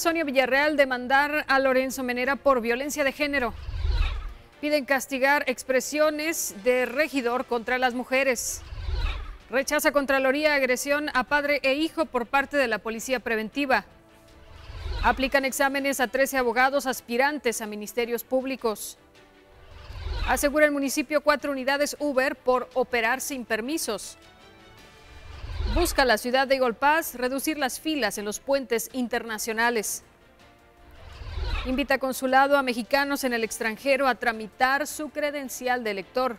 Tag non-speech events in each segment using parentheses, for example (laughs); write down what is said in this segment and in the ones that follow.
Sonia Villarreal demandar a Lorenzo Menera por violencia de género. Piden castigar expresiones de regidor contra las mujeres. Rechaza Contraloría agresión a padre e hijo por parte de la Policía Preventiva. Aplican exámenes a 13 abogados aspirantes a ministerios públicos. Asegura el municipio cuatro unidades Uber por operar sin permisos. Busca la ciudad de Golpaz reducir las filas en los puentes internacionales. Invita a consulado a mexicanos en el extranjero a tramitar su credencial de elector.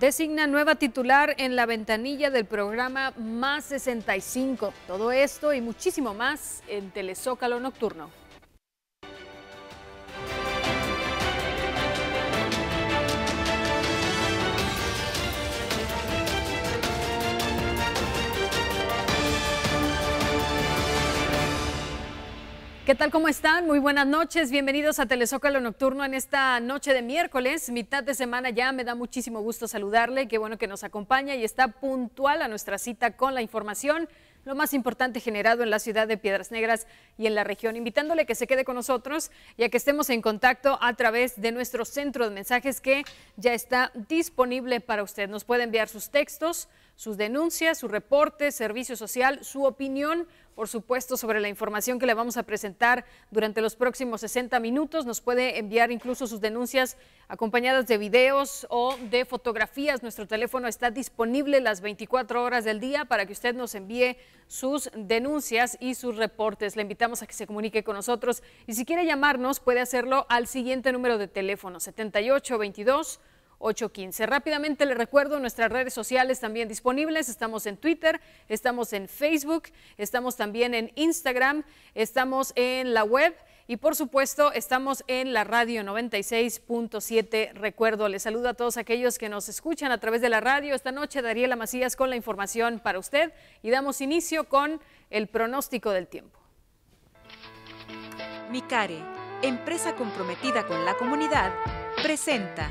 Designa nueva titular en la ventanilla del programa Más 65. Todo esto y muchísimo más en Telezócalo Nocturno. ¿Qué tal? ¿Cómo están? Muy buenas noches. Bienvenidos a Telezócalo Nocturno en esta noche de miércoles, mitad de semana ya. Me da muchísimo gusto saludarle. Qué bueno que nos acompaña y está puntual a nuestra cita con la información lo más importante generado en la ciudad de Piedras Negras y en la región, invitándole que se quede con nosotros y a que estemos en contacto a través de nuestro centro de mensajes que ya está disponible para usted. Nos puede enviar sus textos, sus denuncias, su reporte, servicio social, su opinión por supuesto, sobre la información que le vamos a presentar durante los próximos 60 minutos. Nos puede enviar incluso sus denuncias acompañadas de videos o de fotografías. Nuestro teléfono está disponible las 24 horas del día para que usted nos envíe sus denuncias y sus reportes. Le invitamos a que se comunique con nosotros y si quiere llamarnos puede hacerlo al siguiente número de teléfono 7822 815. Rápidamente le recuerdo nuestras redes sociales también disponibles. Estamos en Twitter, estamos en Facebook, estamos también en Instagram, estamos en la web. Y por supuesto, estamos en la radio 96.7. Recuerdo, les saludo a todos aquellos que nos escuchan a través de la radio. Esta noche, Dariela Macías con la información para usted y damos inicio con el pronóstico del tiempo. Micare, empresa comprometida con la comunidad, presenta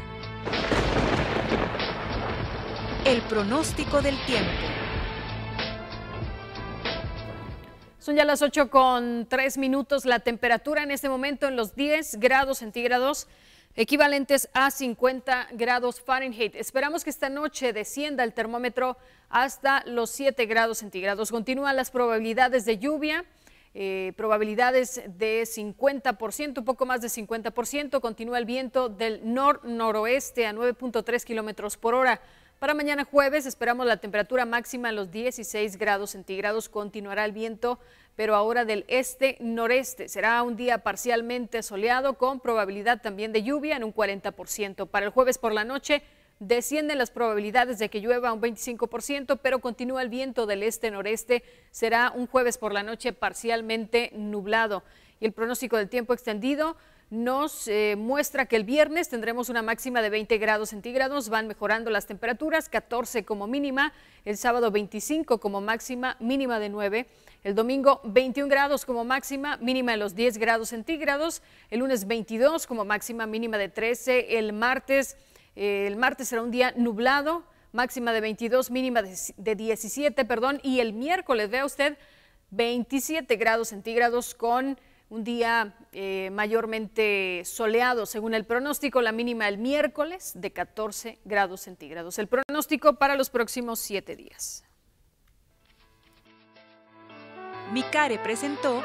el pronóstico del tiempo. Son ya las 8 con 3 minutos. La temperatura en este momento en los 10 grados centígrados equivalentes a 50 grados Fahrenheit. Esperamos que esta noche descienda el termómetro hasta los 7 grados centígrados. Continúan las probabilidades de lluvia. Eh, probabilidades de 50%, un poco más de 50%. Continúa el viento del nor-noroeste a 9.3 kilómetros por hora. Para mañana jueves esperamos la temperatura máxima en los 16 grados centígrados. Continuará el viento, pero ahora del este-noreste. Será un día parcialmente soleado con probabilidad también de lluvia en un 40%. Para el jueves por la noche, descienden las probabilidades de que llueva un 25%, pero continúa el viento del este-noreste. Será un jueves por la noche parcialmente nublado. Y el pronóstico del tiempo extendido nos eh, muestra que el viernes tendremos una máxima de 20 grados centígrados, van mejorando las temperaturas, 14 como mínima, el sábado 25 como máxima, mínima de 9, el domingo 21 grados como máxima, mínima de los 10 grados centígrados, el lunes 22 como máxima, mínima de 13, el martes el martes será un día nublado, máxima de 22, mínima de 17, perdón, y el miércoles, vea usted, 27 grados centígrados con un día eh, mayormente soleado, según el pronóstico, la mínima el miércoles de 14 grados centígrados. El pronóstico para los próximos siete días. Micare presentó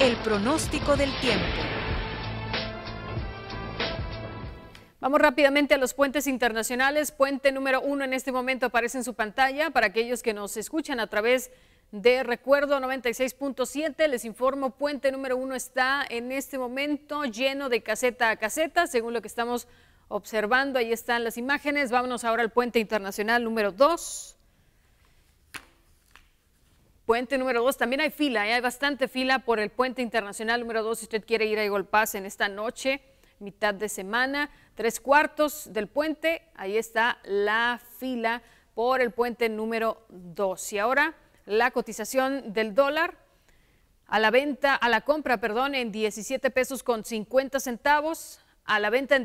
El pronóstico del tiempo. Vamos rápidamente a los puentes internacionales. Puente número uno en este momento aparece en su pantalla. Para aquellos que nos escuchan a través de Recuerdo 96.7, les informo, puente número uno está en este momento lleno de caseta a caseta, según lo que estamos observando. Ahí están las imágenes. Vámonos ahora al puente internacional número dos. Puente número 2, también hay fila, ¿eh? hay bastante fila por el puente internacional número 2 si usted quiere ir a Eagle en esta noche, mitad de semana, tres cuartos del puente, ahí está la fila por el puente número 2. Y ahora la cotización del dólar a la venta, a la compra, perdón, en 17 pesos con 50 centavos, a la venta en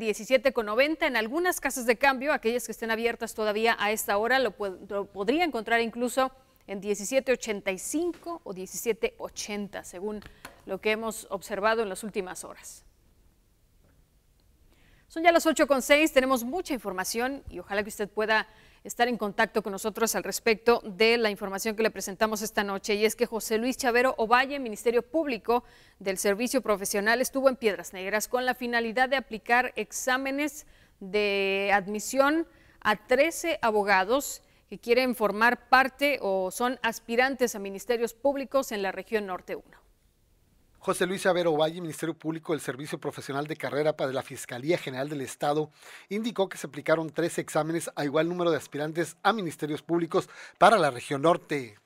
con 90 En algunas casas de cambio, aquellas que estén abiertas todavía a esta hora, lo, lo podría encontrar incluso en 1785 o 1780, según lo que hemos observado en las últimas horas. Son ya las seis. tenemos mucha información y ojalá que usted pueda estar en contacto con nosotros al respecto de la información que le presentamos esta noche y es que José Luis Chavero Ovalle, Ministerio Público del Servicio Profesional, estuvo en Piedras Negras con la finalidad de aplicar exámenes de admisión a 13 abogados que quieren formar parte o son aspirantes a ministerios públicos en la región norte 1. José Luis Avero Valle, Ministerio Público del Servicio Profesional de Carrera para la Fiscalía General del Estado, indicó que se aplicaron tres exámenes a igual número de aspirantes a ministerios públicos para la región norte.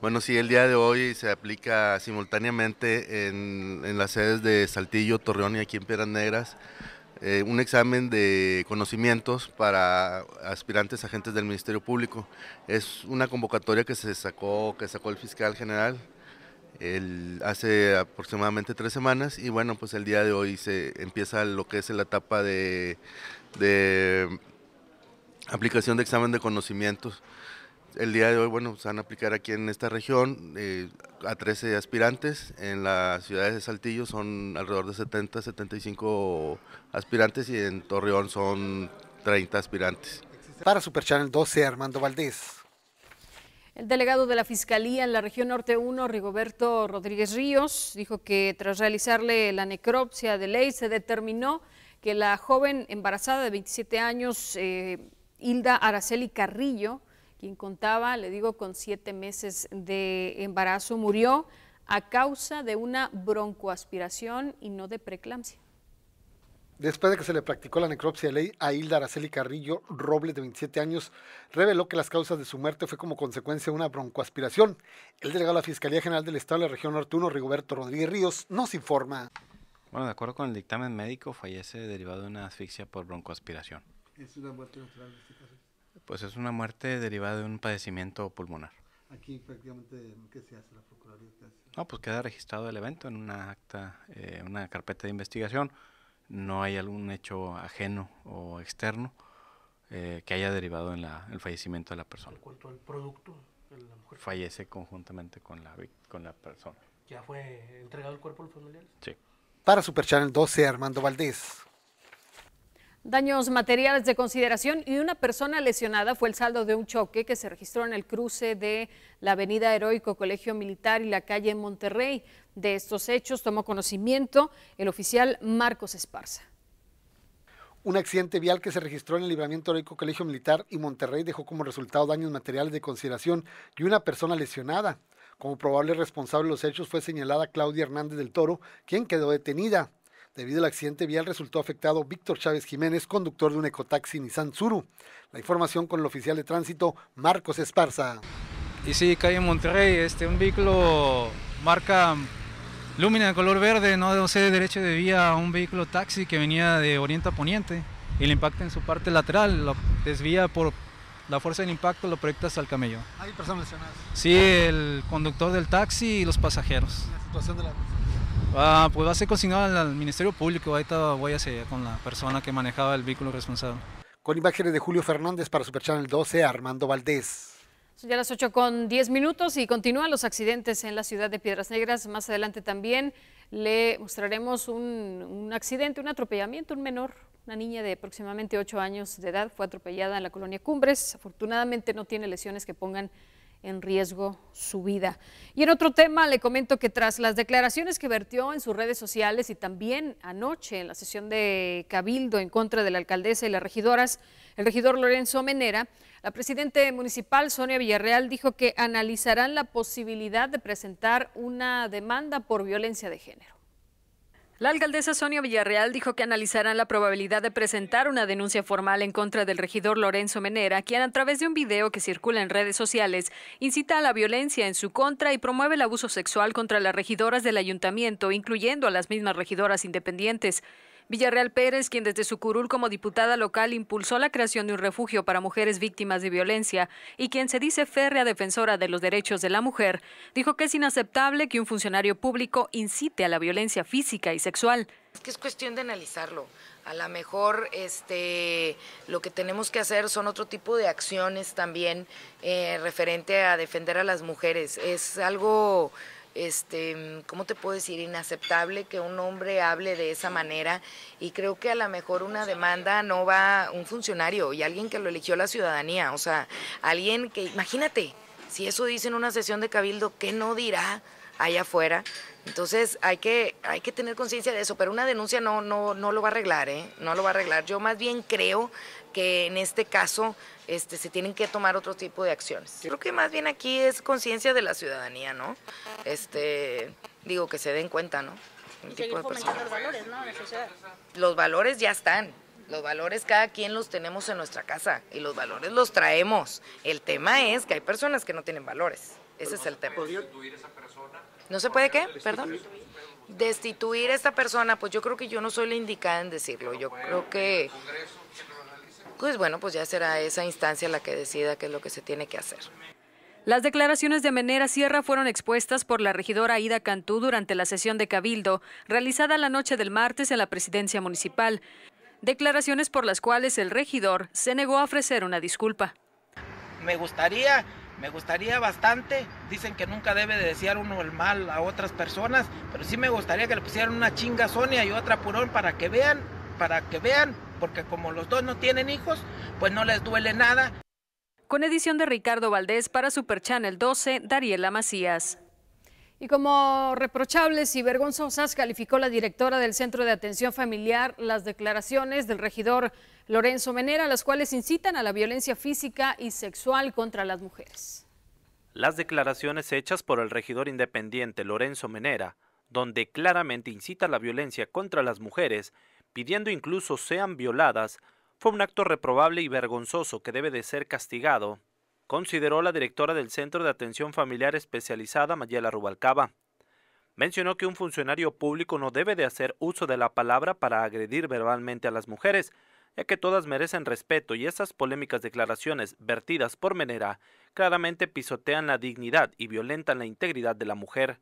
Bueno, sí, el día de hoy se aplica simultáneamente en, en las sedes de Saltillo, Torreón y aquí en Piedras Negras eh, un examen de conocimientos para aspirantes agentes del Ministerio Público. Es una convocatoria que se sacó, que sacó el fiscal general hace aproximadamente tres semanas y bueno, pues el día de hoy se empieza lo que es la etapa de, de aplicación de examen de conocimientos el día de hoy, bueno, se van a aplicar aquí en esta región eh, a 13 aspirantes. En las ciudades de Saltillo son alrededor de 70, 75 aspirantes y en Torreón son 30 aspirantes. Para Super Channel 12, Armando Valdés. El delegado de la Fiscalía en la región norte 1, Rigoberto Rodríguez Ríos, dijo que tras realizarle la necropsia de ley se determinó que la joven embarazada de 27 años, eh, Hilda Araceli Carrillo, quien contaba, le digo, con siete meses de embarazo, murió a causa de una broncoaspiración y no de preeclampsia. Después de que se le practicó la necropsia de ley a Hilda Araceli Carrillo Robles, de 27 años, reveló que las causas de su muerte fue como consecuencia de una broncoaspiración. El delegado de la Fiscalía General del Estado de la Región Norte 1, Rigoberto Rodríguez Ríos, nos informa. Bueno, de acuerdo con el dictamen médico, fallece derivado de una asfixia por broncoaspiración. Es una muerte natural este pues es una muerte derivada de un padecimiento pulmonar. Aquí prácticamente, ¿qué se hace la Procuraduría? No, pues queda registrado el evento en una acta, eh, una carpeta de investigación. No hay algún hecho ajeno o externo eh, que haya derivado en la, el fallecimiento de la persona. En cuanto producto, la mujer. Fallece conjuntamente con la, con la persona. ¿Ya fue entregado el cuerpo a los familiares? Sí. Para Super Channel 12, Armando Valdés. Daños materiales de consideración y una persona lesionada fue el saldo de un choque que se registró en el cruce de la Avenida Heroico Colegio Militar y la calle Monterrey. De estos hechos tomó conocimiento el oficial Marcos Esparza. Un accidente vial que se registró en el libramiento heroico Colegio Militar y Monterrey dejó como resultado daños materiales de consideración y una persona lesionada. Como probable responsable de los hechos fue señalada Claudia Hernández del Toro, quien quedó detenida. Debido al accidente vial resultó afectado Víctor Chávez Jiménez, conductor de un ecotaxi Nissan Zuru. La información con el oficial de tránsito Marcos Esparza. Y sí, calle Monterrey, este, un vehículo marca Lumina de color verde, no sé, derecho de vía a un vehículo taxi que venía de oriente a poniente y le impacta en su parte lateral, lo desvía por la fuerza del impacto, lo proyecta hasta el camello. ¿Hay personas lesionadas? Sí, el conductor del taxi y los pasajeros. ¿La situación de la Ah, pues va a ser consignado al Ministerio Público, ahorita voy hacia con la persona que manejaba el vehículo responsable. Con imágenes de Julio Fernández para Superchannel 12, Armando Valdés. Son ya las 8 con 10 minutos y continúan los accidentes en la ciudad de Piedras Negras. Más adelante también le mostraremos un, un accidente, un atropellamiento, un menor, una niña de aproximadamente 8 años de edad fue atropellada en la colonia Cumbres. Afortunadamente no tiene lesiones que pongan en riesgo su vida. Y en otro tema, le comento que tras las declaraciones que vertió en sus redes sociales y también anoche en la sesión de Cabildo en contra de la alcaldesa y las regidoras, el regidor Lorenzo Menera, la presidenta municipal Sonia Villarreal dijo que analizarán la posibilidad de presentar una demanda por violencia de género. La alcaldesa Sonia Villarreal dijo que analizarán la probabilidad de presentar una denuncia formal en contra del regidor Lorenzo Menera, quien a través de un video que circula en redes sociales incita a la violencia en su contra y promueve el abuso sexual contra las regidoras del ayuntamiento, incluyendo a las mismas regidoras independientes. Villarreal Pérez, quien desde su curul como diputada local impulsó la creación de un refugio para mujeres víctimas de violencia y quien se dice férrea defensora de los derechos de la mujer, dijo que es inaceptable que un funcionario público incite a la violencia física y sexual. Es que es cuestión de analizarlo. A lo mejor este, lo que tenemos que hacer son otro tipo de acciones también eh, referente a defender a las mujeres. Es algo este, ¿cómo te puedo decir? Inaceptable que un hombre hable de esa manera y creo que a lo mejor una demanda no va un funcionario y alguien que lo eligió la ciudadanía, o sea, alguien que, imagínate, si eso dice en una sesión de cabildo, ¿qué no dirá allá afuera? Entonces hay que, hay que tener conciencia de eso, pero una denuncia no, no, no lo va a arreglar, ¿eh? No lo va a arreglar. Yo más bien creo que en este caso este, se tienen que tomar otro tipo de acciones. Creo que más bien aquí es conciencia de la ciudadanía, ¿no? Este, digo, que se den cuenta, ¿no? los valores, ¿no? Los valores ya están. Los valores cada quien los tenemos en nuestra casa y los valores los traemos. El tema es que hay personas que no tienen valores. Ese es el tema. ¿No se puede qué? Perdón. Destituir a esta persona, pues yo creo que yo no soy la indicada en decirlo. Yo creo que pues bueno, pues ya será esa instancia la que decida qué es lo que se tiene que hacer. Las declaraciones de Menera Sierra fueron expuestas por la regidora Aida Cantú durante la sesión de Cabildo, realizada la noche del martes en la presidencia municipal. Declaraciones por las cuales el regidor se negó a ofrecer una disculpa. Me gustaría, me gustaría bastante. Dicen que nunca debe de desear uno el mal a otras personas, pero sí me gustaría que le pusieran una chinga Sonia y otra Purón para que vean, para que vean porque como los dos no tienen hijos, pues no les duele nada. Con edición de Ricardo Valdés para Super Channel 12, Dariela Macías. Y como reprochables y vergonzosas calificó la directora del Centro de Atención Familiar las declaraciones del regidor Lorenzo Menera, las cuales incitan a la violencia física y sexual contra las mujeres. Las declaraciones hechas por el regidor independiente Lorenzo Menera, donde claramente incita la violencia contra las mujeres, pidiendo incluso sean violadas, fue un acto reprobable y vergonzoso que debe de ser castigado, consideró la directora del Centro de Atención Familiar Especializada, Mayela Rubalcaba. Mencionó que un funcionario público no debe de hacer uso de la palabra para agredir verbalmente a las mujeres, ya que todas merecen respeto y esas polémicas declaraciones vertidas por Menera claramente pisotean la dignidad y violentan la integridad de la mujer.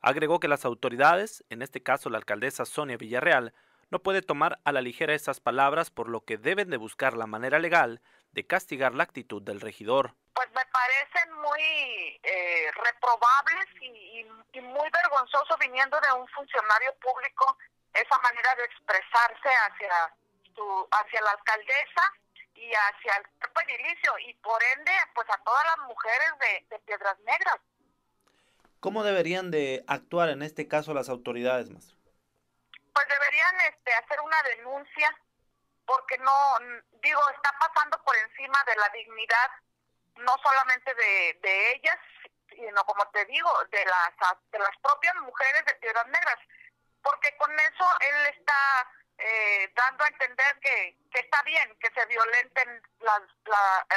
Agregó que las autoridades, en este caso la alcaldesa Sonia Villarreal, no puede tomar a la ligera esas palabras, por lo que deben de buscar la manera legal de castigar la actitud del regidor. Pues me parecen muy eh, reprobables y, muy vergonzoso viniendo de un funcionario público esa manera de expresarse hacia, hacia la alcaldesa y hacia el cuerpo y por ende pues a todas las mujeres de, de Piedras Negras. ¿Cómo deberían de actuar en este caso las autoridades, maestro? pues deberían este, hacer una denuncia porque no, digo, está pasando por encima de la dignidad, no solamente de, de ellas, sino como te digo, de las, de las propias mujeres de Piedras Negras, porque con eso él está eh, dando a entender que, que, está bien que se violenten la,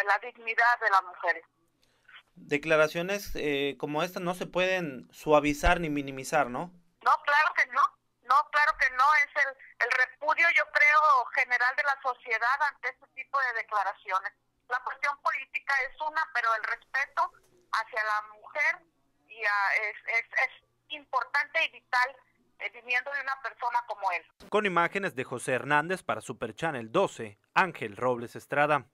la, dignidad de las mujeres. Declaraciones eh, como estas no se pueden suavizar ni minimizar, ¿no? No, claro que no. No, claro que no, es el, el repudio, yo creo, general de la sociedad ante este tipo de declaraciones. La cuestión política es una, pero el respeto hacia la mujer ah, es, importante y vital eh, viniendo de una persona como él. Con imágenes de José Hernández para Super Channel 12, Ángel Robles Estrada.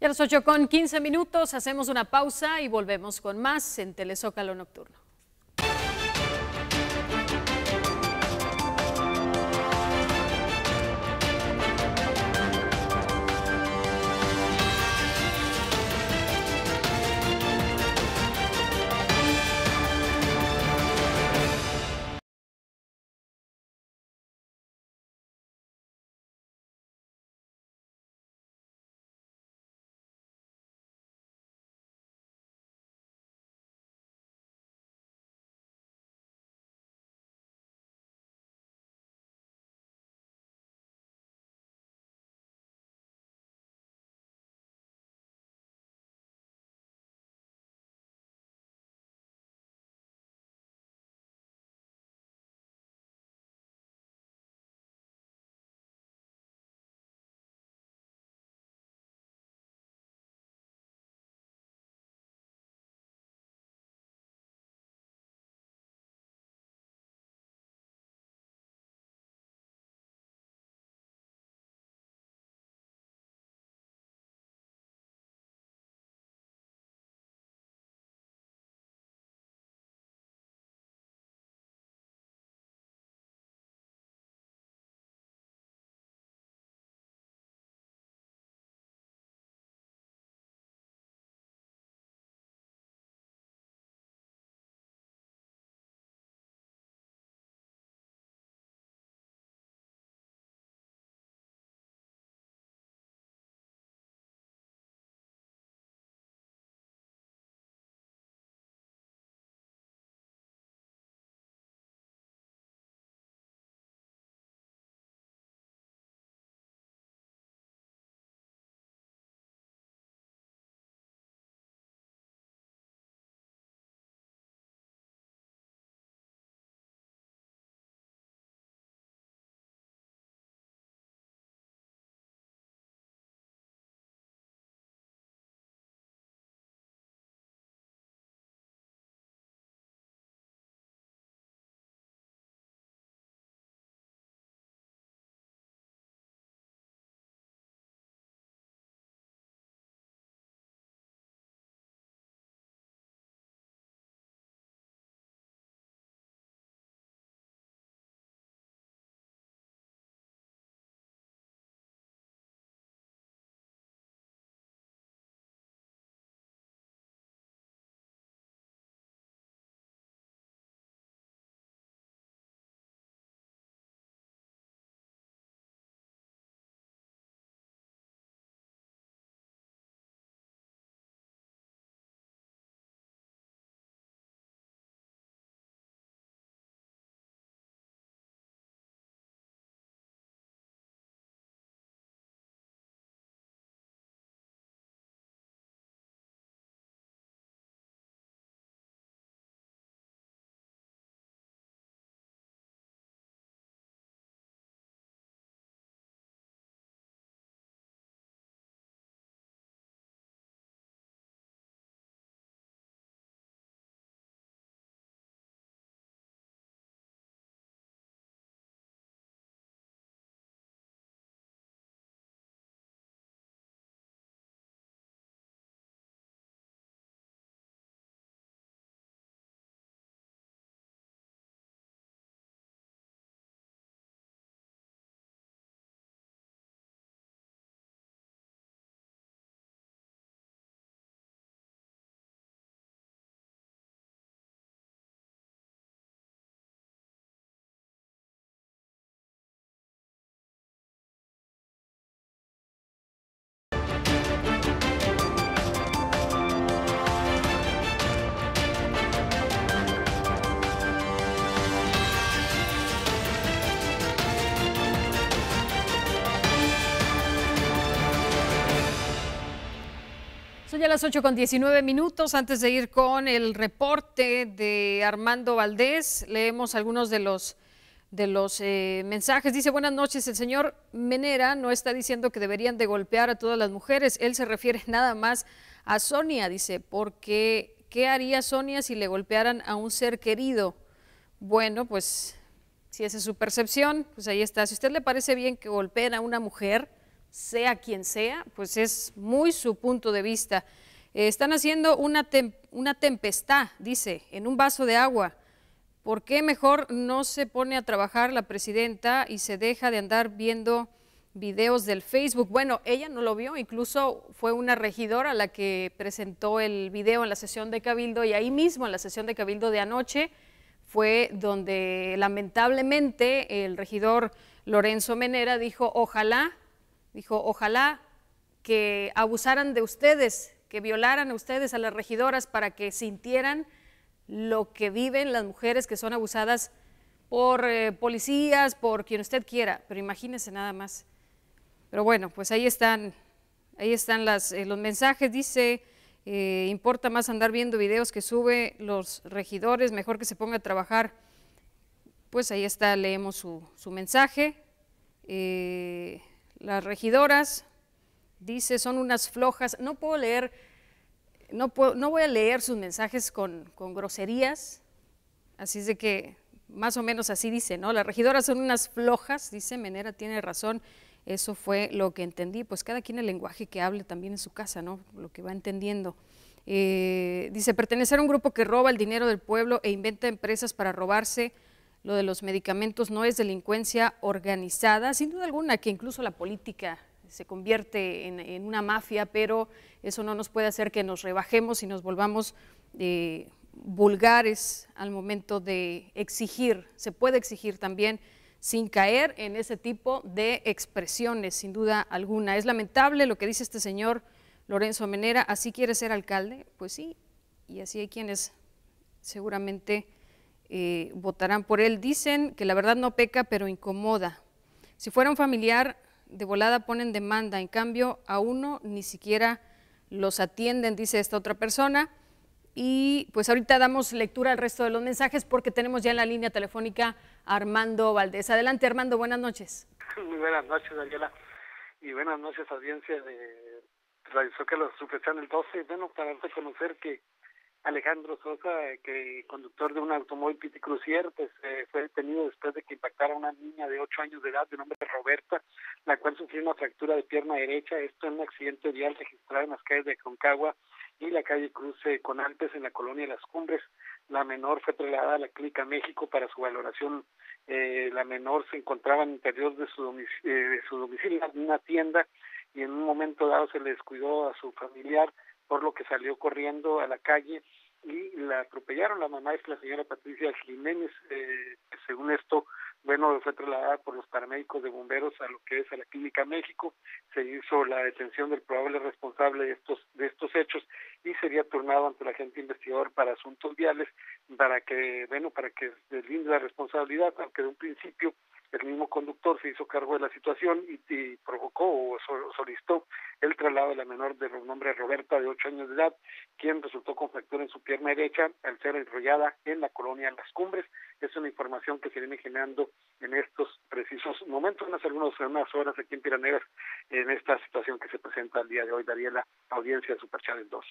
Ya los ocho con 15 minutos hacemos una pausa y volvemos con más en Telezócalo Nocturno. ya las 8 con 19 minutos. Antes de ir con el reporte de Armando Valdés, leemos algunos de los, de los eh, mensajes. Dice, buenas noches, el señor Menera no está diciendo que deberían de golpear a todas las mujeres. Él se refiere (laughs) nada más a Sonia, dice, porque ¿qué haría Sonia si le golpearan a un ser querido? Bueno, pues si esa es su percepción, pues ahí está. Si a usted le parece bien que golpeen a una mujer, sea quien sea, pues es muy su punto de vista. Eh, están haciendo una, una tempestad, dice, en un vaso de agua. ¿Por qué mejor no se pone a trabajar la presidenta y se deja de andar viendo videos del Facebook? Bueno, ella no lo vio, incluso fue una regidora la que presentó el video en la sesión de Cabildo y ahí mismo en la sesión de Cabildo de anoche fue donde lamentablemente el regidor Lorenzo Menera dijo, ojalá Dijo, ojalá que abusaran de ustedes, que violaran a ustedes, a las regidoras, para que sintieran lo que viven las mujeres que son abusadas por eh, policías, por quien usted quiera, pero imagínese nada más. Pero bueno, pues ahí están, ahí están eh, los mensajes, dice, eh, importa más andar viendo videos que sube los regidores, mejor que se ponga a trabajar. Pues ahí está, leemos su, su mensaje. Las regidoras, dice, son unas flojas. No puedo leer, no, puedo, no voy a leer sus mensajes con, con groserías, así es de que más o menos así dice, ¿no? Las regidoras son unas flojas, dice Menera, tiene razón. Eso fue lo que entendí. Pues cada quien el lenguaje que hable también en su casa, ¿no? Lo que va entendiendo. Eh, dice, pertenecer a un grupo que roba el dinero del pueblo e inventa empresas para robarse lo de los medicamentos no es delincuencia organizada, sin duda alguna que incluso la política se convierte en, una mafia, pero eso no nos puede hacer que nos rebajemos y nos volvamos eh, vulgares al momento de exigir. Se puede exigir también sin caer en ese tipo de expresiones, sin duda alguna. Es lamentable lo que dice este señor Lorenzo Menera, así quiere ser alcalde, pues sí, y así hay quienes seguramente eh, votarán por él. Dicen que la verdad no peca, pero incomoda. Si fuera un familiar, de volada ponen demanda. En cambio, a uno ni siquiera los atienden, dice esta otra persona. Y pues ahorita damos lectura al resto de los mensajes porque tenemos ya en la línea telefónica Armando Valdés. Adelante Armando, buenas noches. (laughs) Muy buenas noches Daniela y buenas noches audiencia de Radio Zócalo en el 12. Bueno, para reconocer que Alejandro Sosa, eh, que conductor de un automóvil piti pues eh, fue detenido después de que impactara a una niña de ocho años de edad de nombre Roberta, la cual sufrió una fractura de pierna derecha, esto es un accidente vial registrado en las calles de Concagua y la calle Cruce con Alpes en la colonia Las Cumbres. La menor fue trasladada a la Clínica México para su valoración. Eh, la menor se encontraba en el interior de su, de su domicilio, en una tienda, y en un momento dado se le descuidó a su familiar por lo que salió corriendo a la calle y la atropellaron. La mamá es la señora Patricia Jiménez, eh, según esto, bueno, fue trasladada por los paramédicos de bomberos a lo que es a la Clínica México. Se hizo la detención del probable responsable de estos, de estos hechos y sería turnado ante la gente investigador para asuntos viales para que, bueno, para que deslinde la responsabilidad, aunque de un principio el mismo conductor se hizo cargo de la situación y, provocó o solicitó el traslado de la menor de nombre Roberta, de 8 años de edad, quien resultó con fractura en su pierna derecha al ser enrollada en la colonia Las Cumbres. Es una información que se viene generando en estos precisos momentos, unas algunas horas aquí en Piranegas, en esta situación que se presenta el día de hoy. Daría la audiencia de en 12.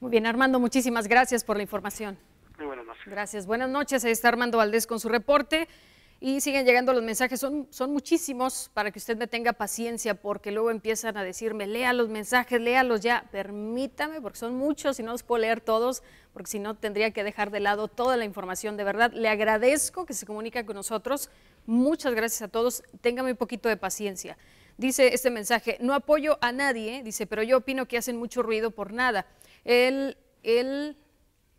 Muy bien, Armando, muchísimas gracias por la información. Muy buenas noches. Gracias, buenas noches. Ahí está Armando Valdés con su reporte. Y siguen llegando los mensajes, son, son muchísimos para que usted me tenga paciencia porque luego empiezan a decirme, lea los mensajes, léalos ya, permítame porque son muchos y no los puedo leer todos porque si no tendría que dejar de lado toda la información. De verdad, le agradezco que se comunique con nosotros. Muchas gracias a todos, téngame un poquito de paciencia. Dice este mensaje, no apoyo a nadie, dice, pero yo opino que hacen mucho ruido por nada. Él, él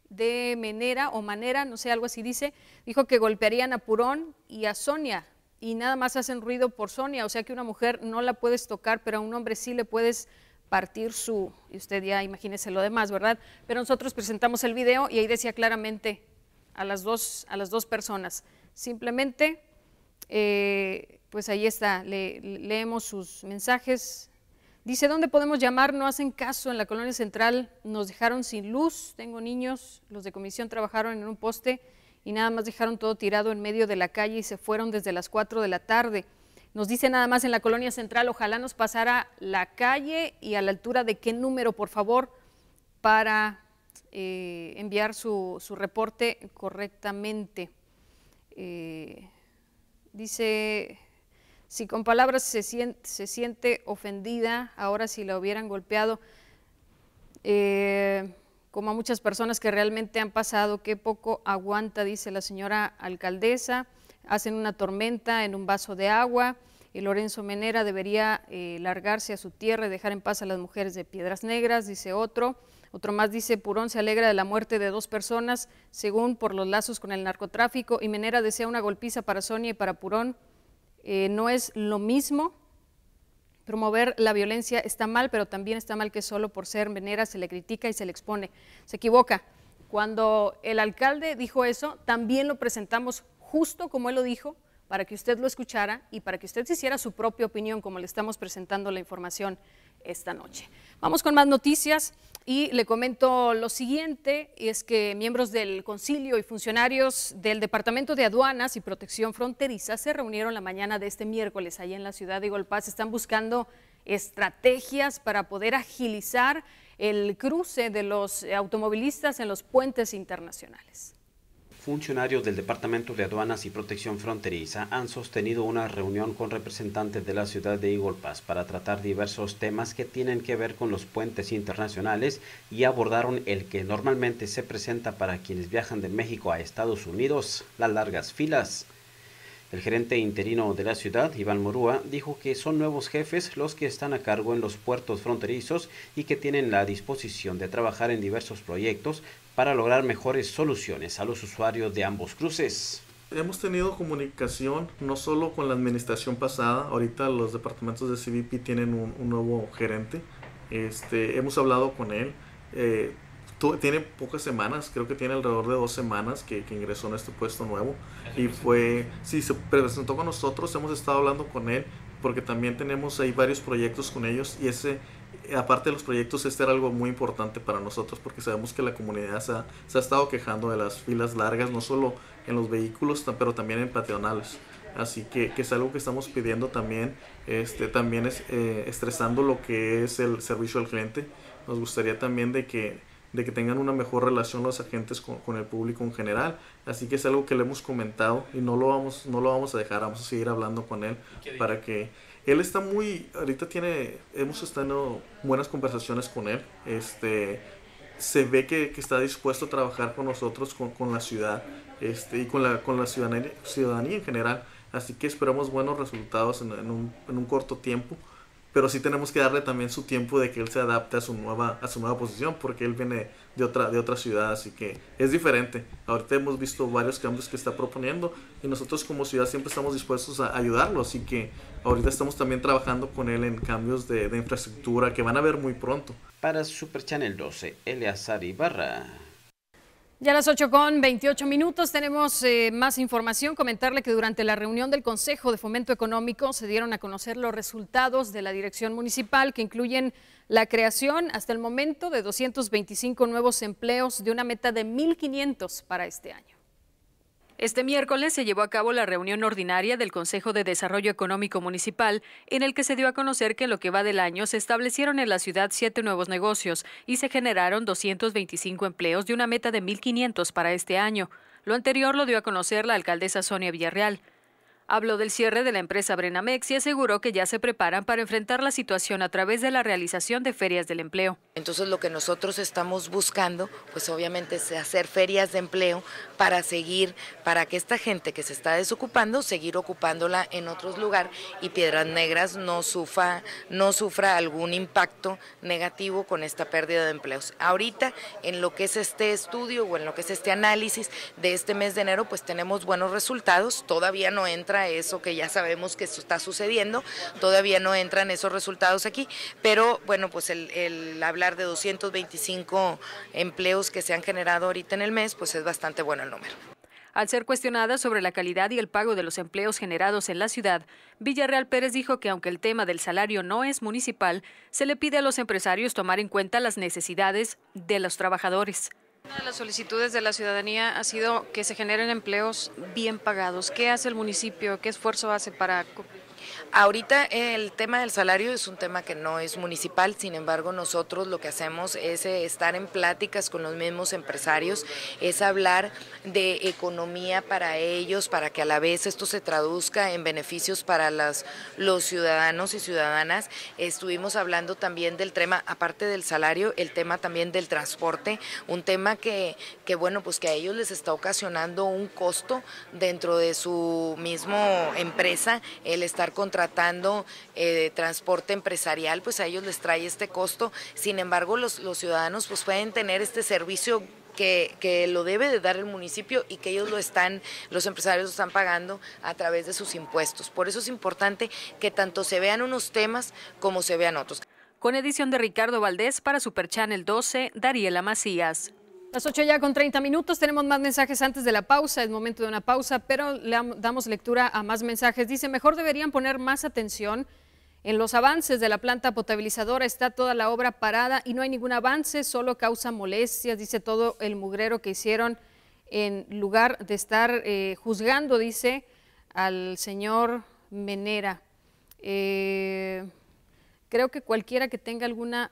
de manera o Manera, no sé, algo así dice, dijo que golpearían a Purón y a Sonia y nada más hacen ruido por Sonia, o sea que una mujer no la puedes tocar, pero a un hombre sí le puedes partir su, y usted ya imagínese lo demás, ¿verdad? Pero nosotros presentamos el video y ahí decía claramente a las dos, a las dos personas, simplemente, eh, pues ahí está, le, leemos sus mensajes, Dice, ¿dónde podemos llamar? No hacen caso. En la colonia central nos dejaron sin luz. Tengo niños, los de comisión trabajaron en un poste y nada más dejaron todo tirado en medio de la calle y se fueron desde las 4 de la tarde. Nos dice nada más en la colonia central, ojalá nos pasara la calle y a la altura de qué número, por favor, para eh, enviar su, reporte correctamente. Eh, dice, si con palabras se siente, ofendida, ahora si la hubieran golpeado, eh, como a muchas personas que realmente han pasado, qué poco aguanta, dice la señora alcaldesa, hacen una tormenta en un vaso de agua, y Lorenzo Menera debería eh, largarse a su tierra y dejar en paz a las mujeres de Piedras Negras, dice otro. Otro más dice, Purón se alegra de la muerte de dos personas, según por los lazos con el narcotráfico, y Menera desea una golpiza para Sonia y para Purón. Eh, no es lo mismo. Promover la violencia está mal, pero también está mal que solo por ser venera se le critica y se le expone. Se equivoca. Cuando el alcalde dijo eso, también lo presentamos justo como él lo dijo, para que usted lo escuchara y para que usted se hiciera su propia opinión, como le estamos presentando la información esta noche. Vamos con más noticias. Y le comento lo siguiente, es que miembros del concilio y funcionarios del Departamento de Aduanas y Protección Fronteriza se reunieron la mañana de este miércoles ahí en la ciudad de Golpaz. Están buscando estrategias para poder agilizar el cruce de los automovilistas en los puentes internacionales. Funcionarios del Departamento de Aduanas y Protección Fronteriza han sostenido una reunión con representantes de la ciudad de Eagle Pass para tratar diversos temas que tienen que ver con los puentes internacionales y abordaron el que normalmente se presenta para quienes viajan de México a Estados Unidos, las largas filas. El gerente interino de la ciudad, Iván Morúa, dijo que son nuevos jefes los que están a cargo en los puertos fronterizos y que tienen la disposición de trabajar en diversos proyectos para lograr mejores soluciones a los usuarios de ambos cruces. Hemos tenido comunicación no solo con la administración pasada, ahorita los departamentos de CBP tienen un, nuevo gerente, este, hemos hablado con él, eh, tiene pocas semanas, creo que tiene alrededor de dos semanas que, ingresó en este puesto nuevo. Y fue, sí, se presentó con nosotros, hemos estado hablando con él, porque también tenemos ahí varios proyectos con ellos y ese, aparte de los proyectos, este era algo muy importante para nosotros porque sabemos que la comunidad se ha, estado quejando de las filas largas, no solo en los vehículos, pero también en patronales. Así que, es algo que estamos pidiendo también, este, también es eh, estresando lo que es el servicio al cliente. Nos gustaría también de que de que tengan una mejor relación los agentes con, el público en general. Así que es algo que le hemos comentado y no lo vamos, no lo vamos a dejar, vamos a seguir hablando con él para que él está muy, ahorita tiene, hemos estado buenas conversaciones con él, este, se ve que, está dispuesto a trabajar con nosotros, con, la ciudad este, y con la, con la ciudadanía, ciudadanía en general. Así que esperamos buenos resultados en, un, en un corto tiempo pero sí tenemos que darle también su tiempo de que él se adapte a su nueva, a su nueva posición, porque él viene de otra, de otra ciudad, así que es diferente. Ahorita hemos visto varios cambios que está proponiendo y nosotros como ciudad siempre estamos dispuestos a ayudarlo, así que ahorita estamos también trabajando con él en cambios de, de infraestructura que van a ver muy pronto. Para Super Channel 12, Eleazar Ibarra. Ya las 8 con 28 minutos tenemos eh, más información. Comentarle que durante la reunión del Consejo de Fomento Económico se dieron a conocer los resultados de la dirección municipal que incluyen la creación hasta el momento de 225 nuevos empleos de una meta de 1.500 para este año. Este miércoles se llevó a cabo la reunión ordinaria del Consejo de Desarrollo Económico Municipal, en el que se dio a conocer que en lo que va del año se establecieron en la ciudad siete nuevos negocios y se generaron 225 empleos de una meta de 1.500 para este año. Lo anterior lo dio a conocer la alcaldesa Sonia Villarreal. Habló del cierre de la empresa Brenamex y aseguró que ya se preparan para enfrentar la situación a través de la realización de ferias del empleo. Entonces lo que nosotros estamos buscando, pues obviamente es hacer ferias de empleo para seguir, para que esta gente que se está desocupando, seguir ocupándola en otros lugares y Piedras Negras no sufra, no sufra algún impacto negativo con esta pérdida de empleos. Ahorita en lo que es este estudio o en lo que es este análisis de este mes de enero, pues tenemos buenos resultados, todavía no entra eso que ya sabemos que esto está sucediendo, todavía no entran esos resultados aquí, pero bueno, pues el, el hablar de 225 empleos que se han generado ahorita en el mes, pues es bastante bueno el número. Al ser cuestionada sobre la calidad y el pago de los empleos generados en la ciudad, Villarreal Pérez dijo que aunque el tema del salario no es municipal, se le pide a los empresarios tomar en cuenta las necesidades de los trabajadores. Una de las solicitudes de la ciudadanía ha sido que se generen empleos bien pagados. ¿Qué hace el municipio? ¿Qué esfuerzo hace para Ahorita el tema del salario es un tema que no es municipal, sin embargo nosotros lo que hacemos es eh, estar en pláticas con los mismos empresarios, es hablar de economía para ellos, para que a la vez esto se traduzca en beneficios para los ciudadanos y ciudadanas. Estuvimos hablando también del tema, aparte del salario, el tema también del transporte, un tema que, que bueno, pues que a ellos les está ocasionando un costo dentro de su mismo empresa, el estar con contratando eh, transporte empresarial, pues a ellos les trae este costo. Sin embargo, los, ciudadanos pues pueden tener este servicio que, que, lo debe de dar el municipio y que ellos lo están, los empresarios lo están pagando a través de sus impuestos. Por eso es importante que tanto se vean unos temas como se vean otros. Con edición de Ricardo Valdés para Super Superchannel 12, Dariela Macías. Las 8 ya con 30 minutos, tenemos más mensajes antes de la pausa, es momento de una pausa, pero le damos lectura a más mensajes. Dice, mejor deberían poner más atención en los avances de la planta potabilizadora, está toda la obra parada y no hay ningún avance, solo causa molestias, dice todo el mugrero que hicieron en lugar de estar eh, juzgando, dice al señor Menera. Eh, creo que cualquiera que tenga alguna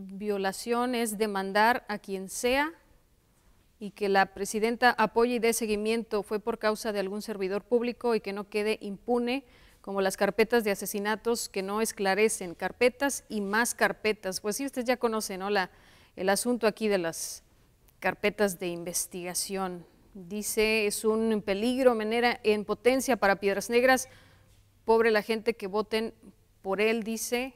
violación es demandar a quien sea y que la presidenta apoye y dé seguimiento fue por causa de algún servidor público y que no quede impune como las carpetas de asesinatos que no esclarecen, carpetas y más carpetas. Pues sí, ustedes ya conocen el asunto aquí de las carpetas de investigación. Dice, es un peligro, manera en potencia para Piedras Negras. Pobre la gente que voten por él, dice,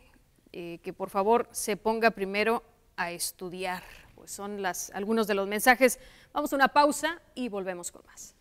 eh, que por favor se ponga primero a estudiar. Pues son las, algunos de los mensajes. Vamos a una pausa y volvemos con más.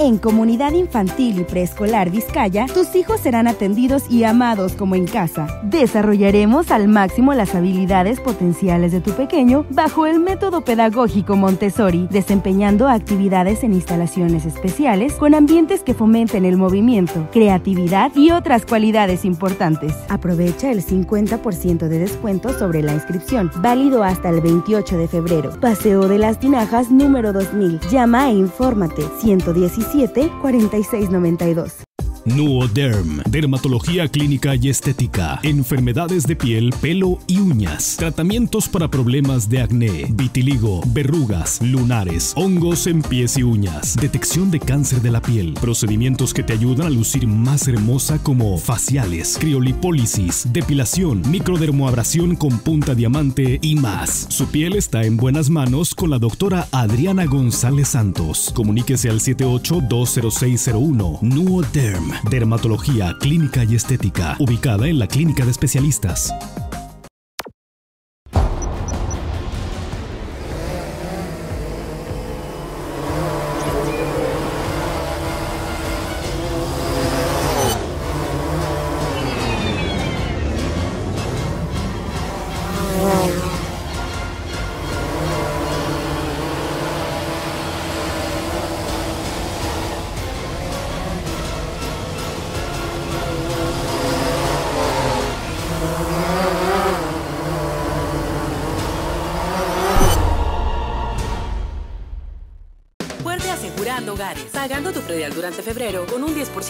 En Comunidad Infantil y Preescolar Vizcaya, tus hijos serán atendidos y amados como en casa. Desarrollaremos al máximo las habilidades potenciales de tu pequeño bajo el método pedagógico Montessori, desempeñando actividades en instalaciones especiales con ambientes que fomenten el movimiento, creatividad y otras cualidades importantes. Aprovecha el 50% de descuento sobre la inscripción, válido hasta el 28 de febrero. Paseo de las Tinajas número 2000. Llama e infórmate 116 46 4692 Nuoderm, dermatología clínica y estética, enfermedades de piel, pelo y uñas, tratamientos para problemas de acné, vitiligo, verrugas, lunares, hongos en pies y uñas, detección de cáncer de la piel, procedimientos que te ayudan a lucir más hermosa como faciales, criolipólisis, depilación, microdermoabrasión con punta diamante y más. Su piel está en buenas manos con la doctora Adriana González Santos. Comuníquese al 7820601 Nuoderm dermatología, clínica y estética, ubicada en la clínica de especialistas.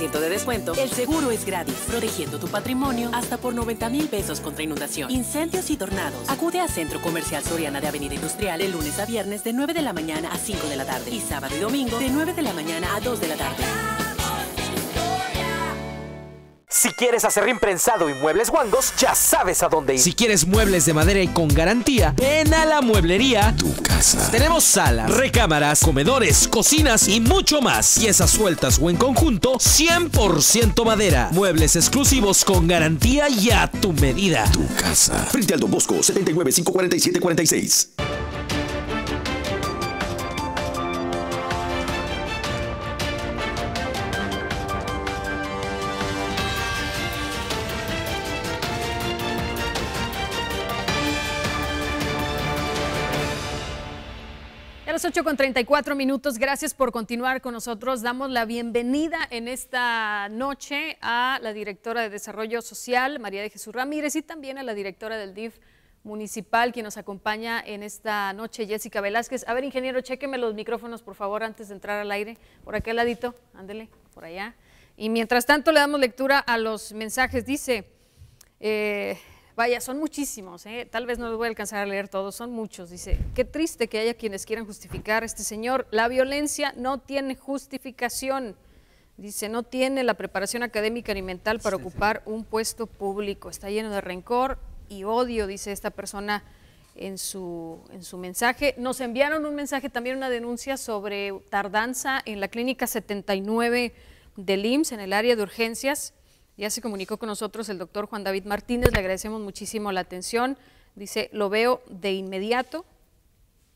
de descuento, el seguro es gratis, protegiendo tu patrimonio hasta por 90 mil pesos contra inundación, incendios y tornados. Acude a Centro Comercial Soriana de Avenida Industrial el lunes a viernes de 9 de la mañana a 5 de la tarde y sábado y domingo de 9 de la mañana a 2 de la tarde. Si quieres hacer imprensado, y muebles guangos, ya sabes a dónde ir. Si quieres muebles de madera y con garantía, ven a la mueblería Tu Casa. Tenemos salas, recámaras, comedores, cocinas y mucho más. Piezas sueltas o en conjunto, 100% madera. Muebles exclusivos con garantía y a tu medida. Tu Casa. Frente al Don Bosco, 79 547 46. 8.34 con 34 minutos, gracias por continuar con nosotros. Damos la bienvenida en esta noche a la directora de Desarrollo Social, María de Jesús Ramírez, y también a la directora del DIF municipal, quien nos acompaña en esta noche, Jessica Velázquez. A ver, ingeniero, chéqueme los micrófonos, por favor, antes de entrar al aire. Por aquel ladito, ándele, por allá. Y mientras tanto, le damos lectura a los mensajes. Dice. Eh, Vaya, son muchísimos, ¿eh? tal vez no los voy a alcanzar a leer todos, son muchos. Dice, qué triste que haya quienes quieran justificar a este señor. La violencia no tiene justificación. Dice, no tiene la preparación académica ni mental para ocupar un puesto público. Está lleno de rencor y odio, dice esta persona en su, en su mensaje. Nos enviaron un mensaje, también una denuncia sobre tardanza en la clínica 79 del IMSS, en el área de urgencias. Ya se comunicó con nosotros el doctor Juan David Martínez, le agradecemos muchísimo la atención. Dice, lo veo de inmediato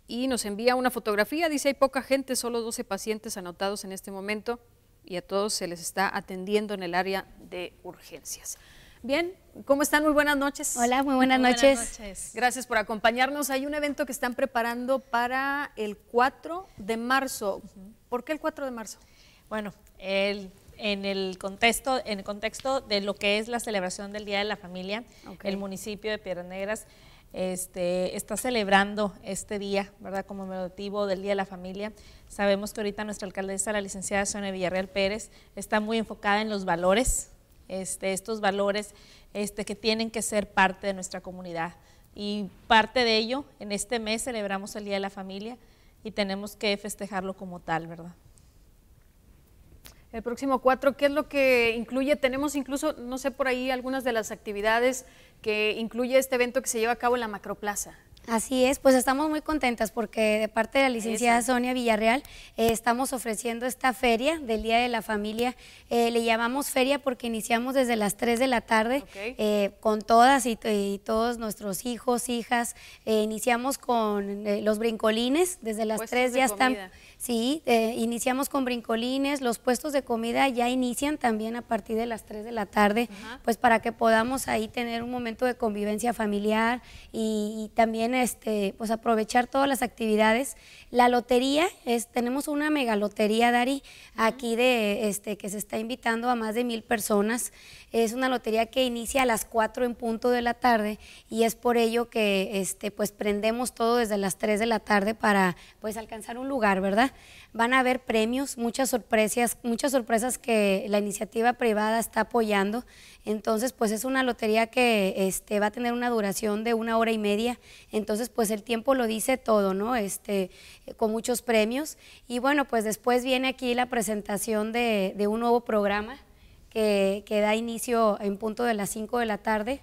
y nos envía una fotografía. Dice, hay poca gente, solo 12 pacientes anotados en este momento y a todos se les está atendiendo en el área de urgencias. Bien, ¿cómo están? Muy buenas noches. Hola, muy buenas, noches. noches. Gracias por acompañarnos. Hay un evento que están preparando para el 4 de marzo. ¿Por qué el 4 de marzo? Bueno, el en el contexto, en contexto de lo que es la celebración del Día de la Familia, el municipio de Piedras Negras este, está celebrando este día, ¿verdad? Como del Día de la Familia. Sabemos que ahorita nuestra alcaldesa, la licenciada Sonia Villarreal Pérez, está muy enfocada en los valores, este, estos valores este, que tienen que ser parte de nuestra comunidad. Y parte de ello, en este mes celebramos el Día de la Familia y tenemos que festejarlo como tal, ¿verdad? El próximo cuatro, ¿qué es lo que incluye? Tenemos incluso, no sé, por ahí algunas de las actividades que incluye este evento que se lleva a cabo en la Macroplaza. Así es, pues estamos muy contentas porque de parte de la licenciada Sonia Villarreal eh, estamos ofreciendo esta feria del Día de la Familia. Eh, le llamamos feria porque iniciamos desde las 3 de la tarde eh, con todas y, todos nuestros hijos, hijas. iniciamos con los brincolines, desde las tres 3 ya están... Sí, iniciamos con brincolines, los puestos de comida ya inician también a partir de las 3 de la tarde, pues para que podamos ahí tener un momento de convivencia familiar y también este, pues aprovechar todas las actividades. La lotería, es, tenemos una mega lotería, Dari, aquí de, este, que se está invitando a más de mil personas. Es una lotería que inicia a las 4 en punto de la tarde y es por ello que este, pues prendemos todo desde las 3 de la tarde para pues alcanzar un lugar, ¿verdad? Van a haber premios, muchas sorpresas, muchas sorpresas que la iniciativa privada está apoyando. Entonces, pues es una lotería que este, va a tener una duración de una hora y media. Entonces, pues el tiempo lo dice todo, ¿no? Este, con muchos premios. Y bueno, pues después viene aquí la presentación de, un nuevo programa que, que da inicio en punto de las 5 de la tarde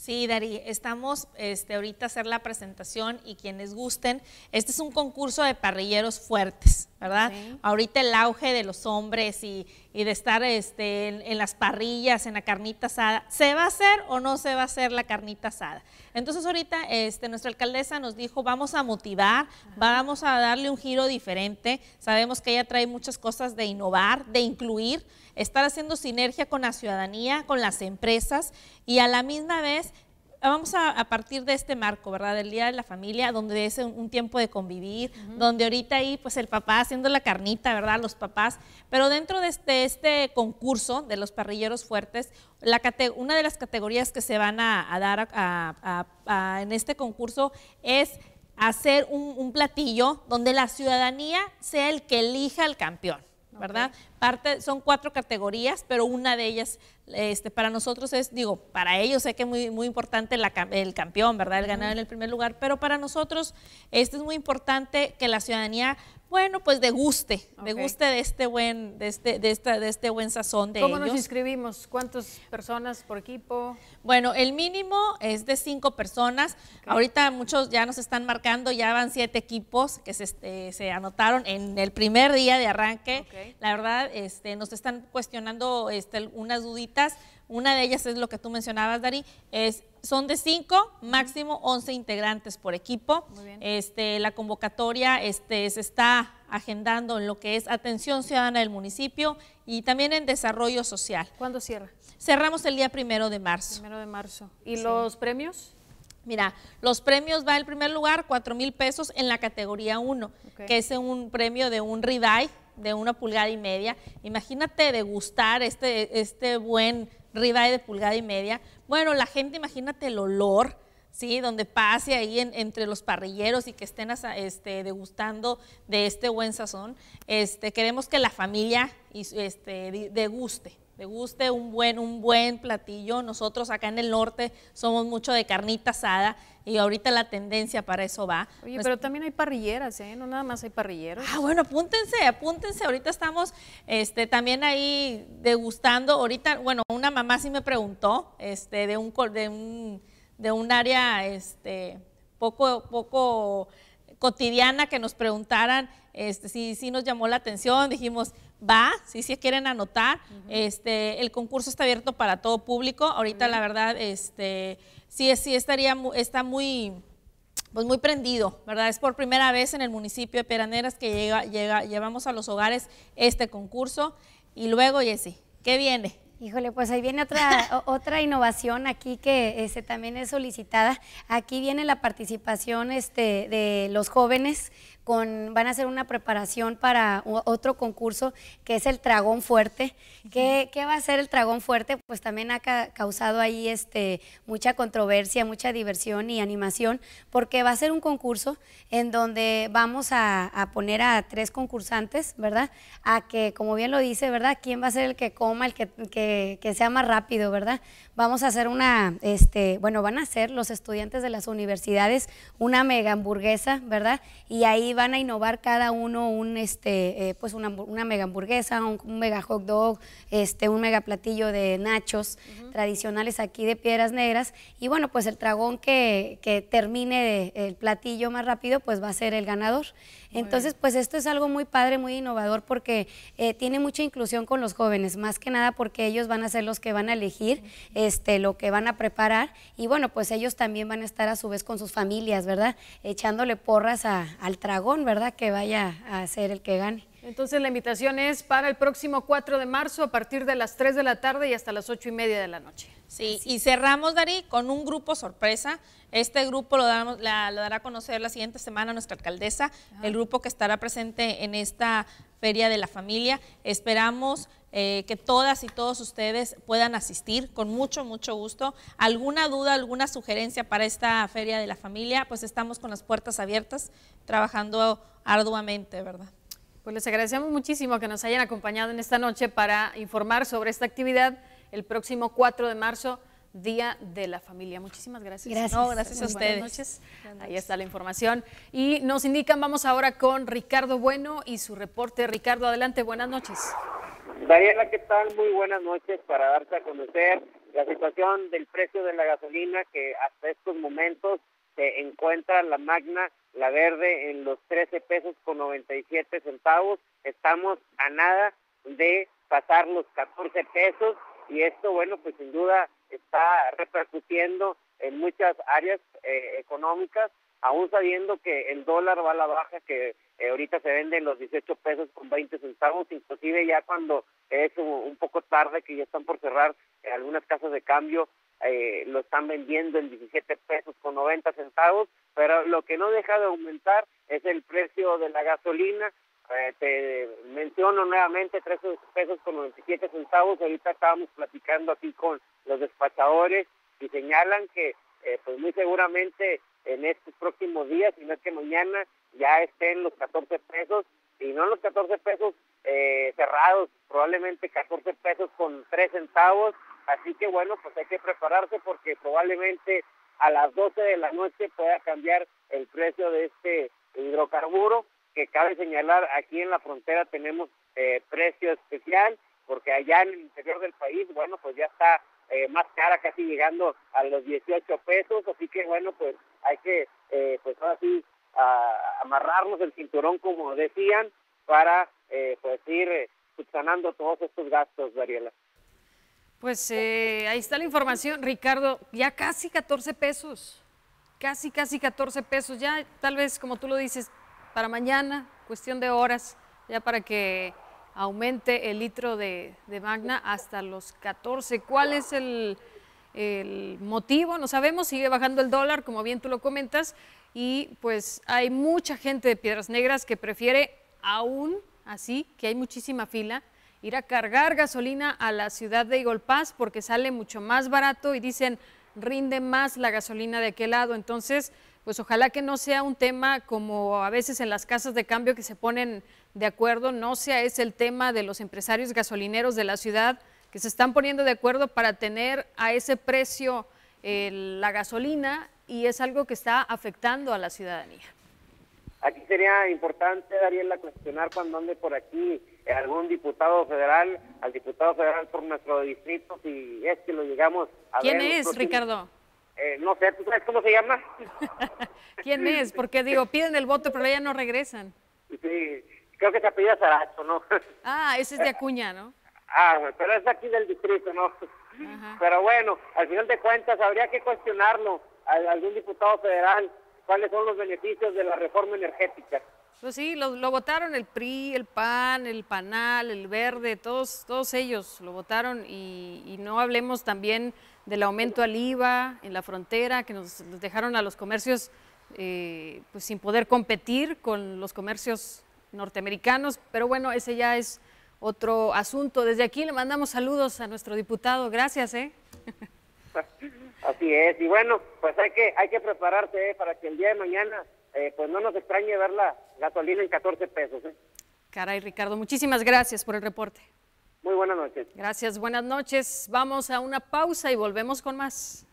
Sí, Dari, estamos este, ahorita a hacer la presentación y quienes gusten, este es un concurso de parrilleros fuertes, ¿verdad? Ahorita el auge de los hombres y, y de estar este, en, las parrillas, en la carnita asada, ¿se va a hacer o no se va a hacer la carnita asada? Entonces ahorita este, nuestra alcaldesa nos dijo, vamos a motivar, vamos a darle un giro diferente, sabemos que ella trae muchas cosas de innovar, de incluir, estar haciendo sinergia con la ciudadanía, con las empresas y a la misma vez vamos a, partir de este marco, ¿verdad? Del Día de la Familia, donde es un, tiempo de convivir, donde ahorita ahí pues el papá haciendo la carnita, ¿verdad? Los papás, pero dentro de este, este concurso de los parrilleros fuertes, una de las categorías que se van a, dar en este concurso es hacer un, un platillo donde la ciudadanía sea el que elija al campeón. ¿verdad? son cuatro categorías, pero una de ellas este, para nosotros es, digo, para ellos sé que es muy, muy importante el campeón, ¿verdad? El ganar en el primer lugar, pero para nosotros este es muy importante que la ciudadanía bueno, pues guste, deguste de este buen, de este, de esta, de este buen sazón de ¿Cómo nos inscribimos? ¿Cuántas personas por equipo? Bueno, el mínimo es de cinco personas. Ahorita muchos ya nos están marcando, ya van siete equipos que se, este, se anotaron en el primer día de arranque. La verdad, este, nos están cuestionando este, unas duditas. Una de ellas es lo que tú mencionabas, Dari, es son de cinco, máximo 11 integrantes por equipo. Muy bien. Este, la convocatoria este, se está agendando en lo que es atención ciudadana del municipio y también en desarrollo social. ¿Cuándo cierra? Cerramos el día primero de marzo. Primero de marzo. ¿Y los premios? Mira, los premios va en primer lugar cuatro mil pesos en la categoría 1, que es un premio de un ribeye de una pulgada y media. Imagínate degustar este, este buen ribeye de pulgada y media, bueno, la gente, imagínate el olor, ¿sí? Donde pase ahí entre los parrilleros y que estén este, degustando de este buen sazón. Este, queremos que la familia este, deguste, deguste un buen, un buen platillo. Nosotros acá en el norte somos mucho de carnita asada y ahorita la tendencia para eso va. Oye, pues pero también hay parrilleras, ¿eh? No nada más hay parrilleros. Ah, bueno, apúntense, apúntense. Ahorita estamos este, también ahí degustando. Ahorita, bueno, una mamá sí me preguntó este, de, un, de, un, de un área este, poco, poco cotidiana que nos preguntaran, este, sí nos llamó la atención, dijimos, va, si, sí, quieren anotar, este, el concurso está abierto para todo público. Ahorita la verdad, este, sí, sí estaría, está muy, pues muy prendido, ¿verdad? Es por primera vez en el municipio de Peraneras que llega, llega, llevamos a los hogares este concurso. Y luego, Jessy, ¿qué viene? Híjole, pues ahí viene otra, (laughs) otra innovación aquí que este, también es solicitada. Aquí viene la participación este, de los jóvenes van a hacer una preparación para otro concurso que es el Tragón Fuerte. ¿Qué, va a ser el Tragón Fuerte? Pues también ha causado ahí este, mucha controversia, mucha diversión y animación, porque va a ser un concurso en donde vamos a, poner a tres concursantes, ¿verdad? A que, como bien lo dice, ¿verdad? ¿Quién va a ser el que coma, el que, sea más rápido, ¿verdad? Vamos a hacer una, este, bueno, van a ser los estudiantes de las universidades una mega hamburguesa, ¿verdad? Y ahí van a innovar cada uno un, este, eh, pues una, mega hamburguesa, un, mega hot dog, este, un mega platillo de nachos tradicionales aquí de Piedras Negras. Y bueno, pues el dragón que, termine el platillo más rápido, pues va a ser el ganador. Entonces, pues esto es algo muy padre, muy innovador, porque eh, tiene mucha inclusión con los jóvenes, más que nada porque ellos van a ser los que van a elegir este, lo que van a preparar y bueno, pues ellos también van a estar a su vez con sus familias, ¿verdad? Echándole porras al dragón, ¿verdad? Que vaya a ser el que gane. Entonces la invitación es para el próximo 4 de marzo a partir de las 3 de la tarde y hasta las 8 y media de la noche. Sí, y cerramos, Darí, con un grupo sorpresa. Este grupo lo, damos, dará a conocer la siguiente semana nuestra alcaldesa, el grupo que estará presente en esta Feria de la Familia. Esperamos eh, que todas y todos ustedes puedan asistir con mucho, mucho gusto. ¿Alguna duda, alguna sugerencia para esta Feria de la Familia? Pues estamos con las puertas abiertas, trabajando arduamente, ¿verdad? Pues les agradecemos muchísimo que nos hayan acompañado en esta noche para informar sobre esta actividad el próximo 4 de marzo. Día de la Familia. Muchísimas gracias. Gracias. a ustedes. Buenas noches. Ahí está la información. Y nos indican, vamos ahora con Ricardo Bueno y su reporte. Ricardo, adelante, buenas noches. Dariela, ¿qué tal? Muy buenas noches para darte a conocer la situación del precio de la gasolina que hasta estos momentos encuentra la magna, la verde, en los 13 pesos con 97 centavos. Estamos a nada de pasar los 14 pesos y esto, bueno, pues sin duda está repercutiendo en muchas áreas eh, económicas, aún sabiendo que el dólar va a la baja, que eh, ahorita se vende en los 18 pesos con 20 centavos, inclusive ya cuando es un, poco tarde, que ya están por cerrar eh, algunas casas de cambio, eh, lo están vendiendo en 17 pesos con 90 centavos, pero lo que no deja de aumentar es el precio de la gasolina. Eh, te menciono nuevamente 13 pesos con 97 centavos. Ahorita estábamos platicando aquí con los despachadores y señalan que eh, pues muy seguramente en estos próximos días, si no es que mañana, ya estén los 14 pesos y no los 14 pesos eh, cerrados, probablemente 14 pesos con 3 centavos Así que bueno, pues hay que prepararse porque probablemente a las 12 de la noche pueda cambiar el precio de este hidrocarburo, que cabe señalar, aquí en la frontera tenemos eh, precio especial, porque allá en el interior del país, bueno, pues ya está eh, más cara, casi llegando a los 18 pesos, así que bueno, pues hay que, eh, pues ahora sí, amarrarnos el cinturón, como decían, para eh, pues ir subsanando todos estos gastos, Dariela. Pues eh, ahí está la información, Ricardo, ya casi 14 pesos, casi, casi 14 pesos, ya tal vez como tú lo dices, para mañana, cuestión de horas, ya para que aumente el litro de, Magna hasta los 14. ¿Cuál es el motivo? No sabemos, sigue bajando el dólar, como bien tú lo comentas, y pues hay mucha gente de Piedras Negras que prefiere aún así, que hay muchísima fila, ir a cargar gasolina a la ciudad de Igolpaz porque sale mucho más barato y dicen rinde más la gasolina de aquel lado. Entonces, pues ojalá que no sea un tema como a veces en las casas de cambio que se ponen de acuerdo, no sea ese el tema de los empresarios gasolineros de la ciudad que se están poniendo de acuerdo para tener a ese precio la gasolina y es algo que está afectando a la ciudadanía. Aquí sería importante, Dariela, cuestionar cuando ande por aquí algún diputado federal, al diputado federal por nuestro distrito, si es que lo llegamos a ¿Quién ¿Quién es, Ricardo? Eh, no sé, ¿tú sabes cómo se llama? (laughs) ¿Quién es? Porque digo, piden el voto, pero ya no regresan. Sí, creo que se apellida Saracho, ¿no? (laughs) ah, ese es de Acuña, ¿no? Ah, pero es aquí del distrito, ¿no? Pero bueno, al final de cuentas habría que cuestionarlo a algún diputado federal cuáles son los beneficios de la reforma energética. Pues sí, lo, votaron el PRI, el PAN, el PANAL, el Verde, todos, todos ellos lo votaron y, no hablemos también del aumento al IVA en la frontera que nos, dejaron a los comercios eh, pues sin poder competir con los comercios norteamericanos, pero bueno, ese ya es otro asunto. Desde aquí le mandamos saludos a nuestro diputado, gracias. ¿eh? (laughs) Así es, y bueno, pues hay que, hay que prepararse ¿eh? para que el día de mañana eh, pues no nos extrañe ver la gasolina en 14 pesos. ¿eh? Caray, Ricardo, muchísimas gracias por el reporte. Muy buenas noches. Gracias, buenas noches. Vamos a una pausa y volvemos con más.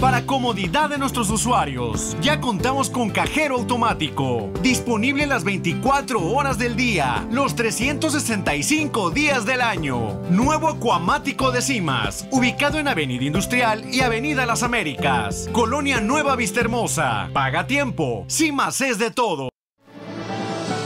Para comodidad de nuestros usuarios, ya contamos con cajero automático, disponible las 24 horas del día, los 365 días del año. Nuevo acuamático de Cimas, ubicado en Avenida Industrial y Avenida Las Américas, Colonia Nueva Hermosa. Paga tiempo, Cimas es de todo.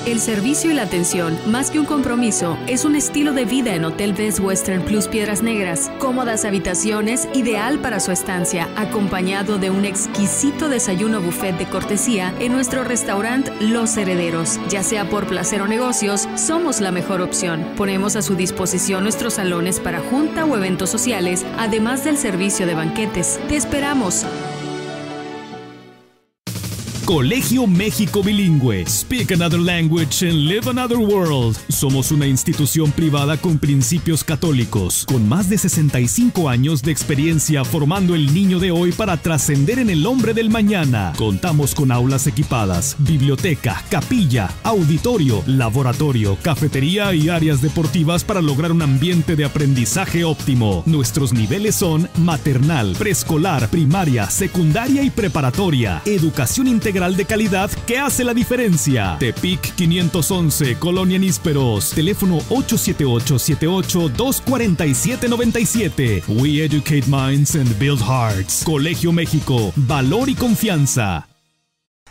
El servicio y la atención, más que un compromiso, es un estilo de vida en Hotel Best Western Plus Piedras Negras. Cómodas habitaciones, ideal para su estancia, acompañado de un exquisito desayuno buffet de cortesía en nuestro restaurante Los Herederos. Ya sea por placer o negocios, somos la mejor opción. Ponemos a su disposición nuestros salones para junta o eventos sociales, además del servicio de banquetes. Te esperamos. Colegio México Bilingüe. Speak another language and live another world. Somos una institución privada con principios católicos, con más de 65 años de experiencia formando el niño de hoy para trascender en el hombre del mañana. Contamos con aulas equipadas, biblioteca, capilla, auditorio, laboratorio, cafetería y áreas deportivas para lograr un ambiente de aprendizaje óptimo. Nuestros niveles son maternal, preescolar, primaria, secundaria y preparatoria, educación integral de calidad que hace la diferencia. Tepic 511, Colonia Nísperos, teléfono 878 78 97 We educate minds and build hearts. Colegio México, valor y confianza.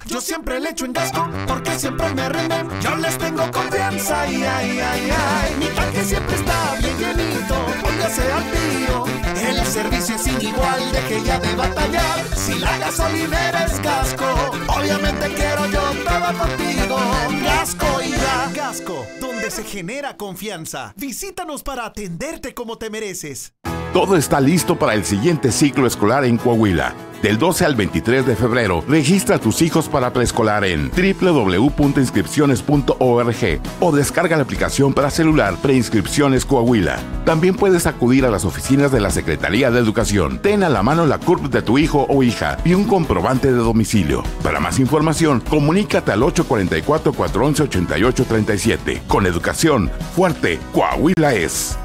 Yo siempre le echo en Gasco, porque siempre me rinden. Yo les tengo confianza y ay, ay, ay. Mi tanque siempre está bien llenito. Póngase al tío. El servicio es igual, de que ya de batallar. Si la gasolinera es casco, obviamente quiero yo todo contigo. Gasco y ya. Gasco, donde se genera confianza. Visítanos para atenderte como te mereces. Todo está listo para el siguiente ciclo escolar en Coahuila. Del 12 al 23 de febrero, registra a tus hijos para preescolar en www.inscripciones.org o descarga la aplicación para celular Preinscripciones Coahuila. También puedes acudir a las oficinas de la Secretaría de Educación. Ten a la mano la CURP de tu hijo o hija y un comprobante de domicilio. Para más información, comunícate al 844-411-8837. Con educación, fuerte, Coahuila es.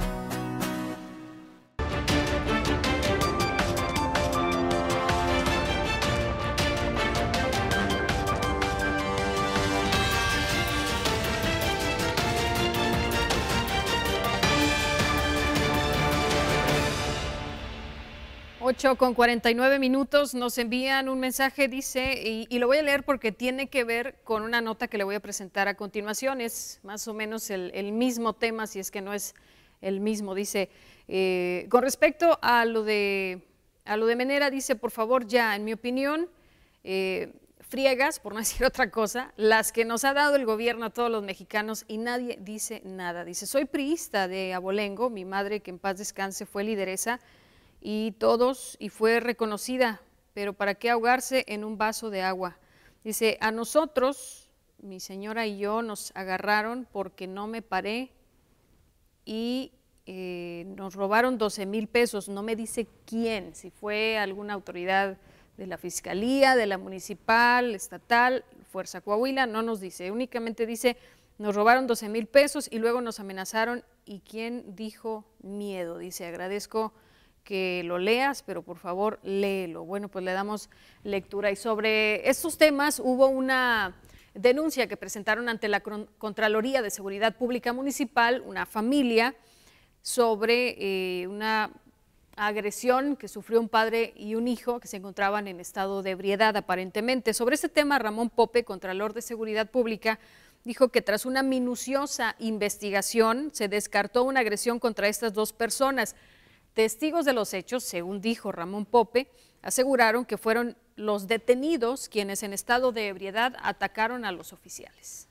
con 49 minutos nos envían un mensaje, dice, y, lo voy a leer porque tiene que ver con una nota que le voy a presentar a continuación. Es más o menos el, mismo tema, si es que no es el mismo. Dice, eh, con respecto a lo, de, a lo de Menera, dice, por favor, ya, en mi opinión, eh, friegas, por no (laughs) decir otra cosa, las que nos ha dado el gobierno a todos los mexicanos y nadie dice nada. Dice, soy priista de Abolengo, mi madre, que en paz descanse, fue lideresa y todos, y fue reconocida, pero ¿para qué ahogarse en un vaso de agua? Dice, a nosotros, mi señora y yo nos agarraron porque no me paré y eh, nos robaron 12 mil pesos, no me dice quién, si fue alguna autoridad de la Fiscalía, de la Municipal, Estatal, Fuerza Coahuila, no nos dice, únicamente dice, nos robaron 12 mil pesos y luego nos amenazaron y quién dijo miedo, dice, agradezco que lo leas, pero por favor léelo. Bueno, pues le damos lectura. Y sobre estos temas hubo una denuncia que presentaron ante la Contraloría de Seguridad Pública Municipal una familia sobre eh, una agresión que sufrió un padre y un hijo que se encontraban en estado de ebriedad aparentemente. Sobre este tema, Ramón Pope, Contralor de Seguridad Pública, dijo que tras una minuciosa investigación se descartó una agresión contra estas dos personas. Testigos de los hechos, según dijo Ramón Pope, aseguraron que fueron los detenidos quienes en estado de ebriedad atacaron a los oficiales.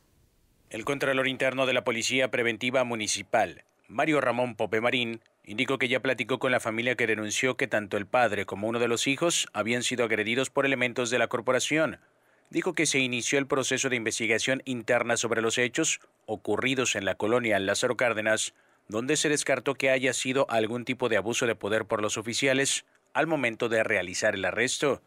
El Contralor Interno de la Policía Preventiva Municipal, Mario Ramón Pope Marín, indicó que ya platicó con la familia que denunció que tanto el padre como uno de los hijos habían sido agredidos por elementos de la corporación. Dijo que se inició el proceso de investigación interna sobre los hechos ocurridos en la colonia Lázaro Cárdenas donde se descartó que haya sido algún tipo de abuso de poder por los oficiales al momento de realizar el arresto.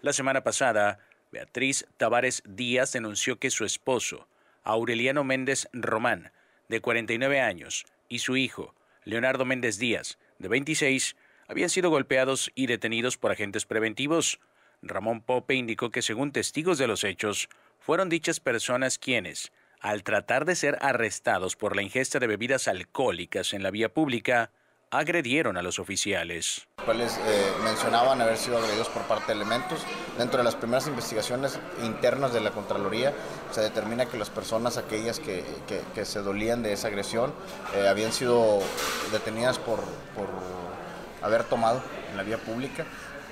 La semana pasada, Beatriz Tavares Díaz denunció que su esposo, Aureliano Méndez Román, de 49 años, y su hijo, Leonardo Méndez Díaz, de 26, habían sido golpeados y detenidos por agentes preventivos. Ramón Pope indicó que según testigos de los hechos, fueron dichas personas quienes, al tratar de ser arrestados por la ingesta de bebidas alcohólicas en la vía pública, agredieron a los oficiales. Cuales eh, mencionaban haber sido agredidos por parte de elementos. Dentro de las primeras investigaciones internas de la Contraloría se determina que las personas, aquellas que, se dolían de esa agresión, eh, habían sido detenidas por haber tomado en la vía pública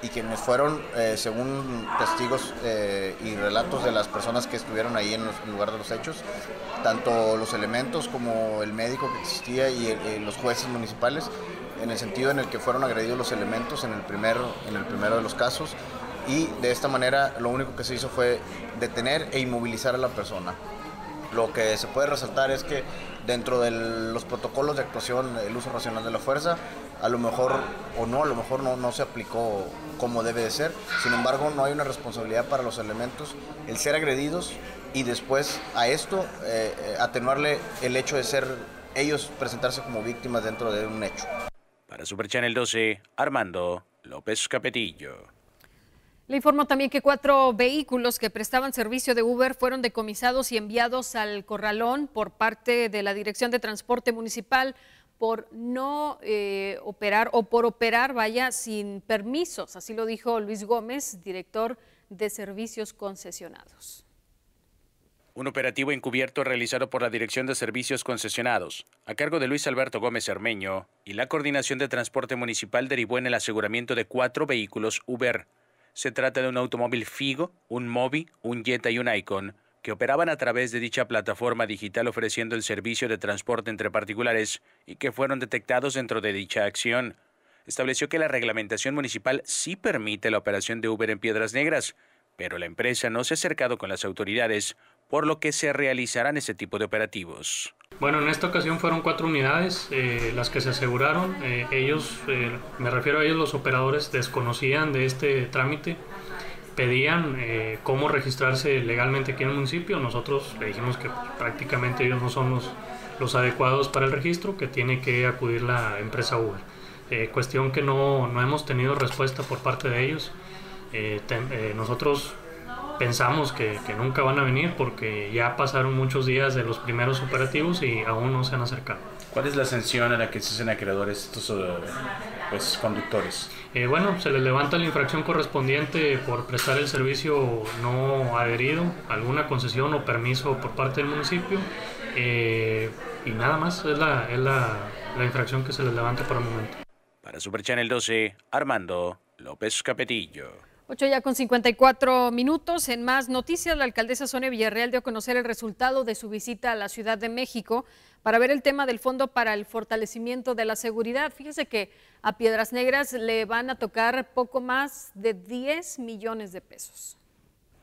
y quienes fueron, eh, según testigos eh, y relatos de las personas que estuvieron ahí en, el lugar de los hechos, tanto los elementos como el médico que existía eh, y los jueces municipales, en el sentido en el que fueron agredidos los elementos en el primero, en el primero de los casos, y de esta manera lo único que se hizo fue detener e inmovilizar a la persona. Lo que se puede resaltar es que dentro de los protocolos de actuación, el uso racional de la fuerza, a lo mejor o no, a lo mejor no, no se aplicó como debe de ser. Sin embargo, no hay una responsabilidad para los elementos el ser agredidos y después a esto eh, atenuarle el hecho de ser ellos presentarse como víctimas dentro de un hecho. Para Super Channel 12, Armando López Capetillo. Le informo también que cuatro vehículos que prestaban servicio de Uber fueron decomisados y enviados al corralón por parte de la Dirección de Transporte Municipal por no eh, operar o por operar, vaya, sin permisos. Así lo dijo Luis Gómez, director de servicios concesionados. Un operativo encubierto realizado por la Dirección de Servicios Concesionados, a cargo de Luis Alberto Gómez Armeño y la Coordinación de Transporte Municipal derivó en el aseguramiento de cuatro vehículos Uber. Se trata de un automóvil Figo, un Mobi, un Jetta y un Icon, que operaban a través de dicha plataforma digital ofreciendo el servicio de transporte entre particulares y que fueron detectados dentro de dicha acción. Estableció que la reglamentación municipal sí permite la operación de Uber en Piedras Negras, pero la empresa no se ha acercado con las autoridades, por lo que se realizarán ese tipo de operativos. Bueno, en esta ocasión fueron cuatro unidades eh, las que se aseguraron. Eh, ellos, eh, me refiero a ellos, los operadores desconocían de este trámite pedían eh, cómo registrarse legalmente aquí en el municipio. Nosotros le dijimos que prácticamente ellos no son los, adecuados para el registro, que tiene que acudir la empresa Uber. Eh, cuestión que no, hemos tenido respuesta por parte de ellos. Eh, nosotros pensamos que, nunca van a venir porque ya pasaron muchos días de los primeros operativos y aún no se han acercado. ¿Cuál es la sanción a la que se hacen acreedores estos eh, pues, conductores? Eh, bueno, se les levanta la infracción correspondiente por prestar el servicio no adherido, alguna concesión o permiso por parte del municipio eh, y nada más, es, la, es la, la, infracción que se les levanta por el momento. Para Super Channel 12, Armando López Capetillo. 8 ya con 54 minutos. En más noticias, la alcaldesa Sonia Villarreal dio a conocer el resultado de su visita a la Ciudad de México para ver el tema del Fondo para el Fortalecimiento de la Seguridad. Fíjese que a Piedras Negras le van a tocar poco más de 10 millones de pesos.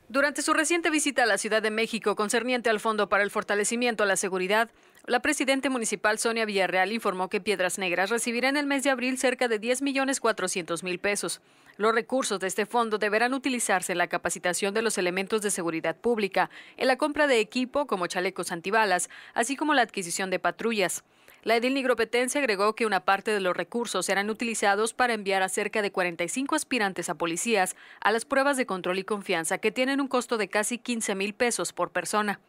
Durante su reciente visita a la Ciudad de México concerniente al Fondo para el Fortalecimiento de la Seguridad, la presidenta municipal Sonia Villarreal informó que Piedras Negras recibirá en el mes de abril cerca de 10 millones 400 mil pesos. Los recursos de este fondo deberán utilizarse en la capacitación de los elementos de seguridad pública, en la compra de equipo como chalecos antibalas, así como la adquisición de patrullas. La edil nigropetense agregó que una parte de los recursos serán utilizados para enviar a cerca de 45 aspirantes a policías a las pruebas de control y confianza que tienen un costo de casi 15 mil pesos por persona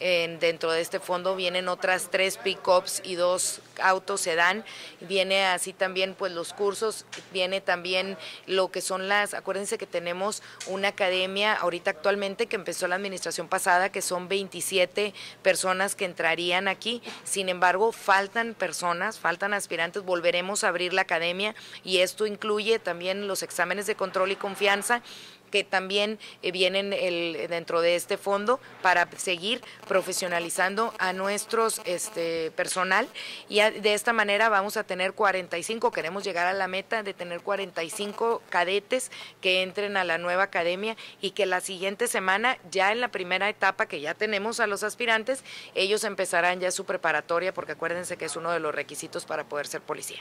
dentro de este fondo vienen otras tres pickups y dos autos sedán. Viene así también pues los cursos, viene también lo que son las, acuérdense que tenemos una academia ahorita actualmente que empezó la administración pasada, que son 27 personas que entrarían aquí. Sin embargo, faltan personas, faltan aspirantes, volveremos a abrir la academia y esto incluye también los exámenes de control y confianza que también eh, vienen dentro de este fondo para seguir profesionalizando a nuestro este, personal y de esta manera vamos a tener 45, queremos llegar a la meta de tener 45 cadetes que entren a la nueva academia y que la siguiente semana, ya en la primera etapa que ya tenemos a los aspirantes, ellos empezarán ya su preparatoria porque acuérdense que es uno de los requisitos para poder ser policía.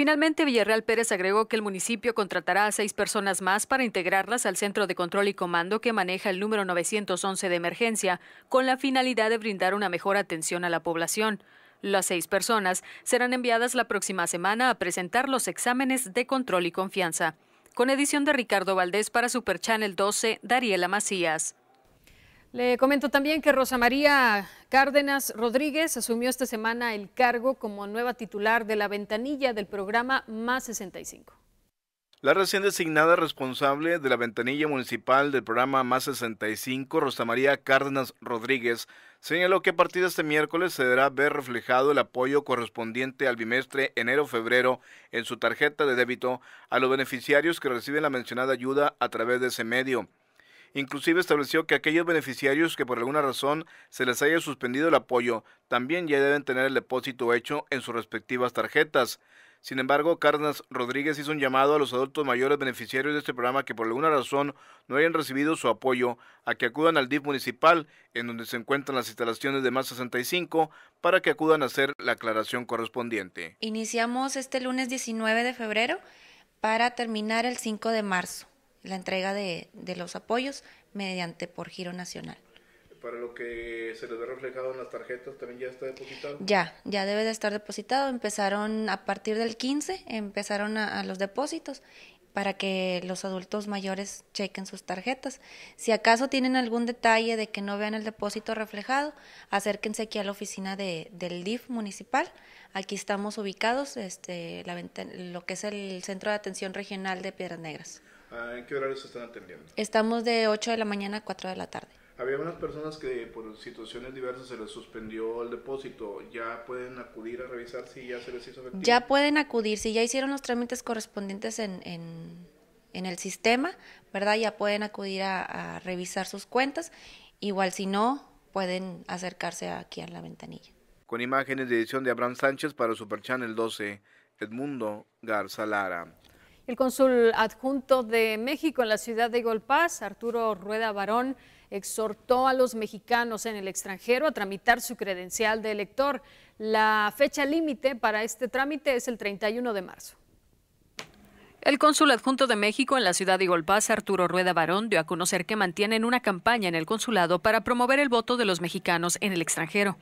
Finalmente, Villarreal Pérez agregó que el municipio contratará a seis personas más para integrarlas al Centro de Control y Comando que maneja el número 911 de emergencia, con la finalidad de brindar una mejor atención a la población. Las seis personas serán enviadas la próxima semana a presentar los exámenes de control y confianza. Con edición de Ricardo Valdés para Superchannel 12, Dariela Macías. Le comento también que Rosa María Cárdenas Rodríguez asumió esta semana el cargo como nueva titular de la ventanilla del programa Más 65. La recién designada responsable de la ventanilla municipal del programa Más 65, Rosa María Cárdenas Rodríguez, señaló que a partir de este miércoles se deberá ver reflejado el apoyo correspondiente al bimestre enero-febrero en su tarjeta de débito a los beneficiarios que reciben la mencionada ayuda a través de ese medio. Inclusive estableció que aquellos beneficiarios que por alguna razón se les haya suspendido el apoyo también ya deben tener el depósito hecho en sus respectivas tarjetas. Sin embargo, Carnas Rodríguez hizo un llamado a los adultos mayores beneficiarios de este programa que por alguna razón no hayan recibido su apoyo a que acudan al DIF municipal, en donde se encuentran las instalaciones de Más 65, para que acudan a hacer la aclaración correspondiente. Iniciamos este lunes 19 de febrero para terminar el 5 de marzo la entrega de, los apoyos mediante por giro nacional para lo que se les ve reflejado en las tarjetas también ya está depositado. Ya, ya debe de estar depositado. Empezaron a partir del 15, empezaron a, los depósitos para que los adultos mayores chequen sus tarjetas. Si acaso tienen algún detalle de que no vean el depósito reflejado, acérquense aquí a la oficina del DIF municipal. Aquí estamos ubicados, este, lo que es el Centro de Atención Regional de Piedras Negras. Ah, ¿En qué horarios están atendiendo? Estamos de 8 de la mañana a 4 de la tarde. Había unas personas que por situaciones diversas se les suspendió el depósito. ¿Ya pueden acudir a revisar si ya se les hizo efectivo? Ya pueden acudir, si ya hicieron los trámites correspondientes en, el sistema, ¿verdad? Ya pueden acudir a, revisar sus cuentas. Igual si no, pueden acercarse aquí a la ventanilla. Con imágenes de edición de Abraham Sánchez para Super Channel 12, Edmundo Garza Lara. El cónsul adjunto de México en la ciudad de Golpaz, Arturo Rueda Barón, exhortó a los mexicanos en el extranjero a tramitar su credencial de elector. La fecha límite para este trámite es el 31 de marzo. El cónsul adjunto de México en la ciudad de Golpás, Arturo Rueda Barón, dio a conocer que mantienen una campaña en el consulado para promover el voto de los mexicanos en el extranjero.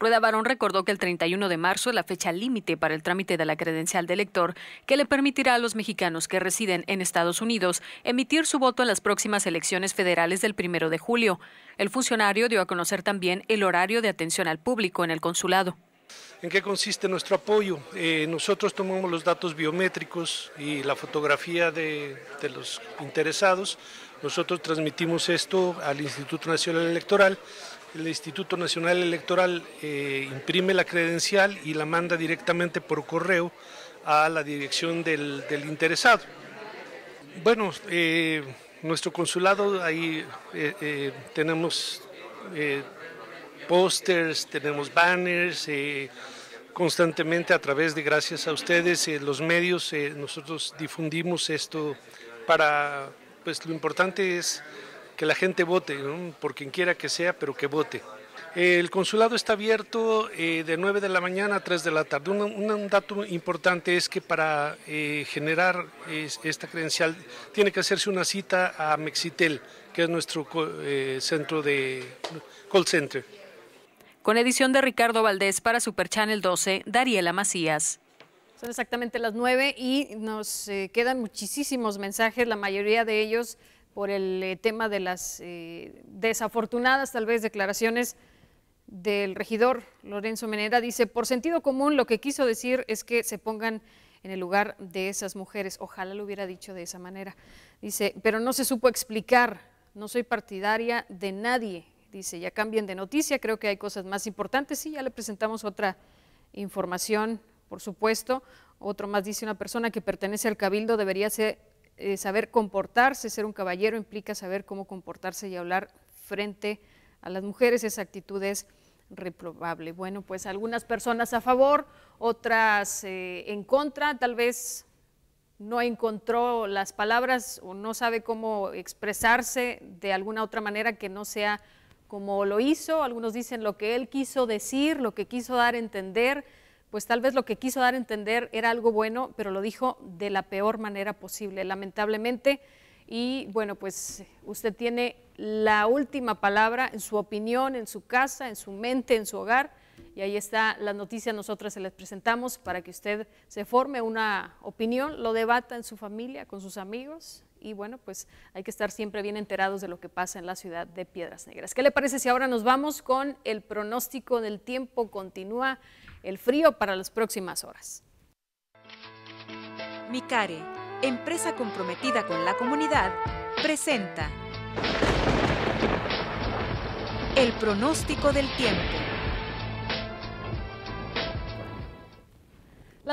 Rueda Barón recordó que el 31 de marzo es la fecha límite para el trámite de la credencial de elector, que le permitirá a los mexicanos que residen en Estados Unidos emitir su voto en las próximas elecciones federales del 1 de julio. El funcionario dio a conocer también el horario de atención al público en el consulado. ¿En qué consiste nuestro apoyo? Eh, nosotros tomamos los datos biométricos y la fotografía de, los interesados. Nosotros transmitimos esto al Instituto Nacional Electoral el Instituto Nacional Electoral eh, imprime la credencial y la manda directamente por correo a la dirección del, interesado. Bueno, eh, nuestro consulado ahí tenemos pósters, tenemos banners, eh, constantemente a través de, gracias a ustedes, eh, los medios, eh, nosotros difundimos esto para, pues lo importante es que la gente vote, por quien quiera que sea, pero que vote. El consulado está abierto de 9 de la mañana a 3 de la tarde. Un, dato importante es que para generar esta credencial tiene que hacerse una cita a Mexitel, que es nuestro centro de call center. Con edición de Ricardo Valdés para Super Channel 12, Dariela Macías. Son exactamente las nueve y nos eh, quedan muchísimos mensajes, la mayoría de ellos por el eh, tema de las eh, desafortunadas tal vez declaraciones del regidor Lorenzo Meneda. Dice, por sentido común lo que quiso decir es que se pongan en el lugar de esas mujeres. Ojalá lo hubiera dicho de esa manera. Dice, pero no se supo explicar. No soy partidaria de nadie Dice, ya cambien de noticia, creo que hay cosas más importantes. Sí, ya le presentamos otra información, por supuesto. Otro más dice, una persona que pertenece al cabildo debería eh, saber comportarse, ser un caballero implica saber cómo comportarse y hablar frente a las mujeres. Esa actitud es reprobable. Bueno, pues algunas personas a favor, otras eh, en contra, tal vez no encontró las palabras o no sabe cómo expresarse de alguna otra manera que no sea como lo hizo, algunos dicen lo que él quiso decir, lo que quiso dar a entender, pues tal vez lo que quiso dar a entender era algo bueno, pero lo dijo de la peor manera posible, lamentablemente. Y bueno, pues usted tiene la última palabra en su opinión, en su casa, en su mente, en su hogar. Y ahí está la noticia, Nosotras se las presentamos para que usted se forme una opinión, lo debata en su familia, con sus amigos, y bueno, pues hay que estar siempre bien enterados de lo que pasa en la ciudad de Piedras Negras. ¿Qué le parece si ahora nos vamos con el pronóstico del tiempo? Continúa el frío para las próximas horas. Micare, empresa comprometida con la comunidad, presenta el pronóstico del tiempo.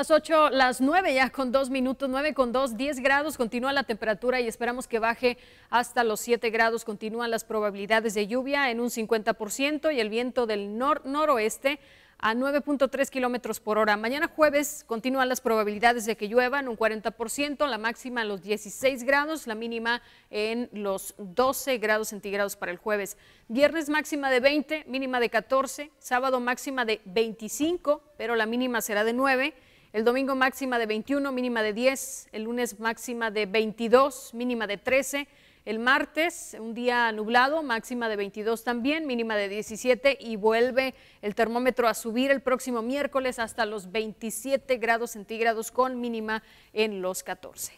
Las 8, las 9 ya con 2 minutos, 9 con 2, 10 grados, continúa la temperatura y esperamos que baje hasta los 7 grados, continúan las probabilidades de lluvia en un 50% y el viento del nor-noroeste a 9.3 kilómetros por hora. Mañana jueves continúan las probabilidades de que llueva en un 40%, la máxima en los 16 grados, la mínima en los 12 grados centígrados para el jueves. Viernes máxima de 20, mínima de 14, sábado máxima de 25, pero la mínima será de 9 el domingo máxima de 21, mínima de 10. El lunes máxima de 22, mínima de 13. El martes, un día nublado, máxima de 22 también, mínima de 17 y vuelve el termómetro a subir el próximo miércoles hasta los 27 grados centígrados con mínima en los 14.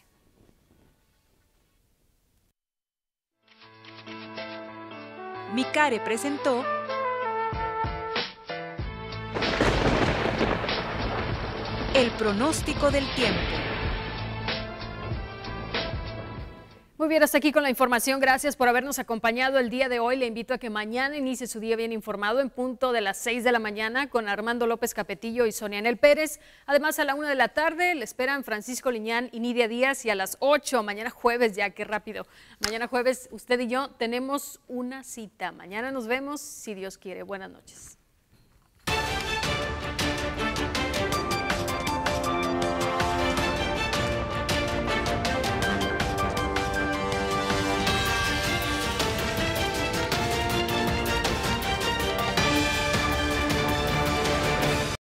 Micare presentó el pronóstico del tiempo. Muy bien, hasta aquí con la información. Gracias por habernos acompañado el día de hoy. Le invito a que mañana inicie su día bien informado en punto de las 6 de la mañana con Armando López Capetillo y Sonia Nel Pérez. Además, a la 1 de la tarde le esperan Francisco Liñán y Nidia Díaz y a las 8, mañana jueves, ya qué rápido. Mañana jueves, usted y yo tenemos una cita. Mañana nos vemos, si Dios quiere. Buenas noches.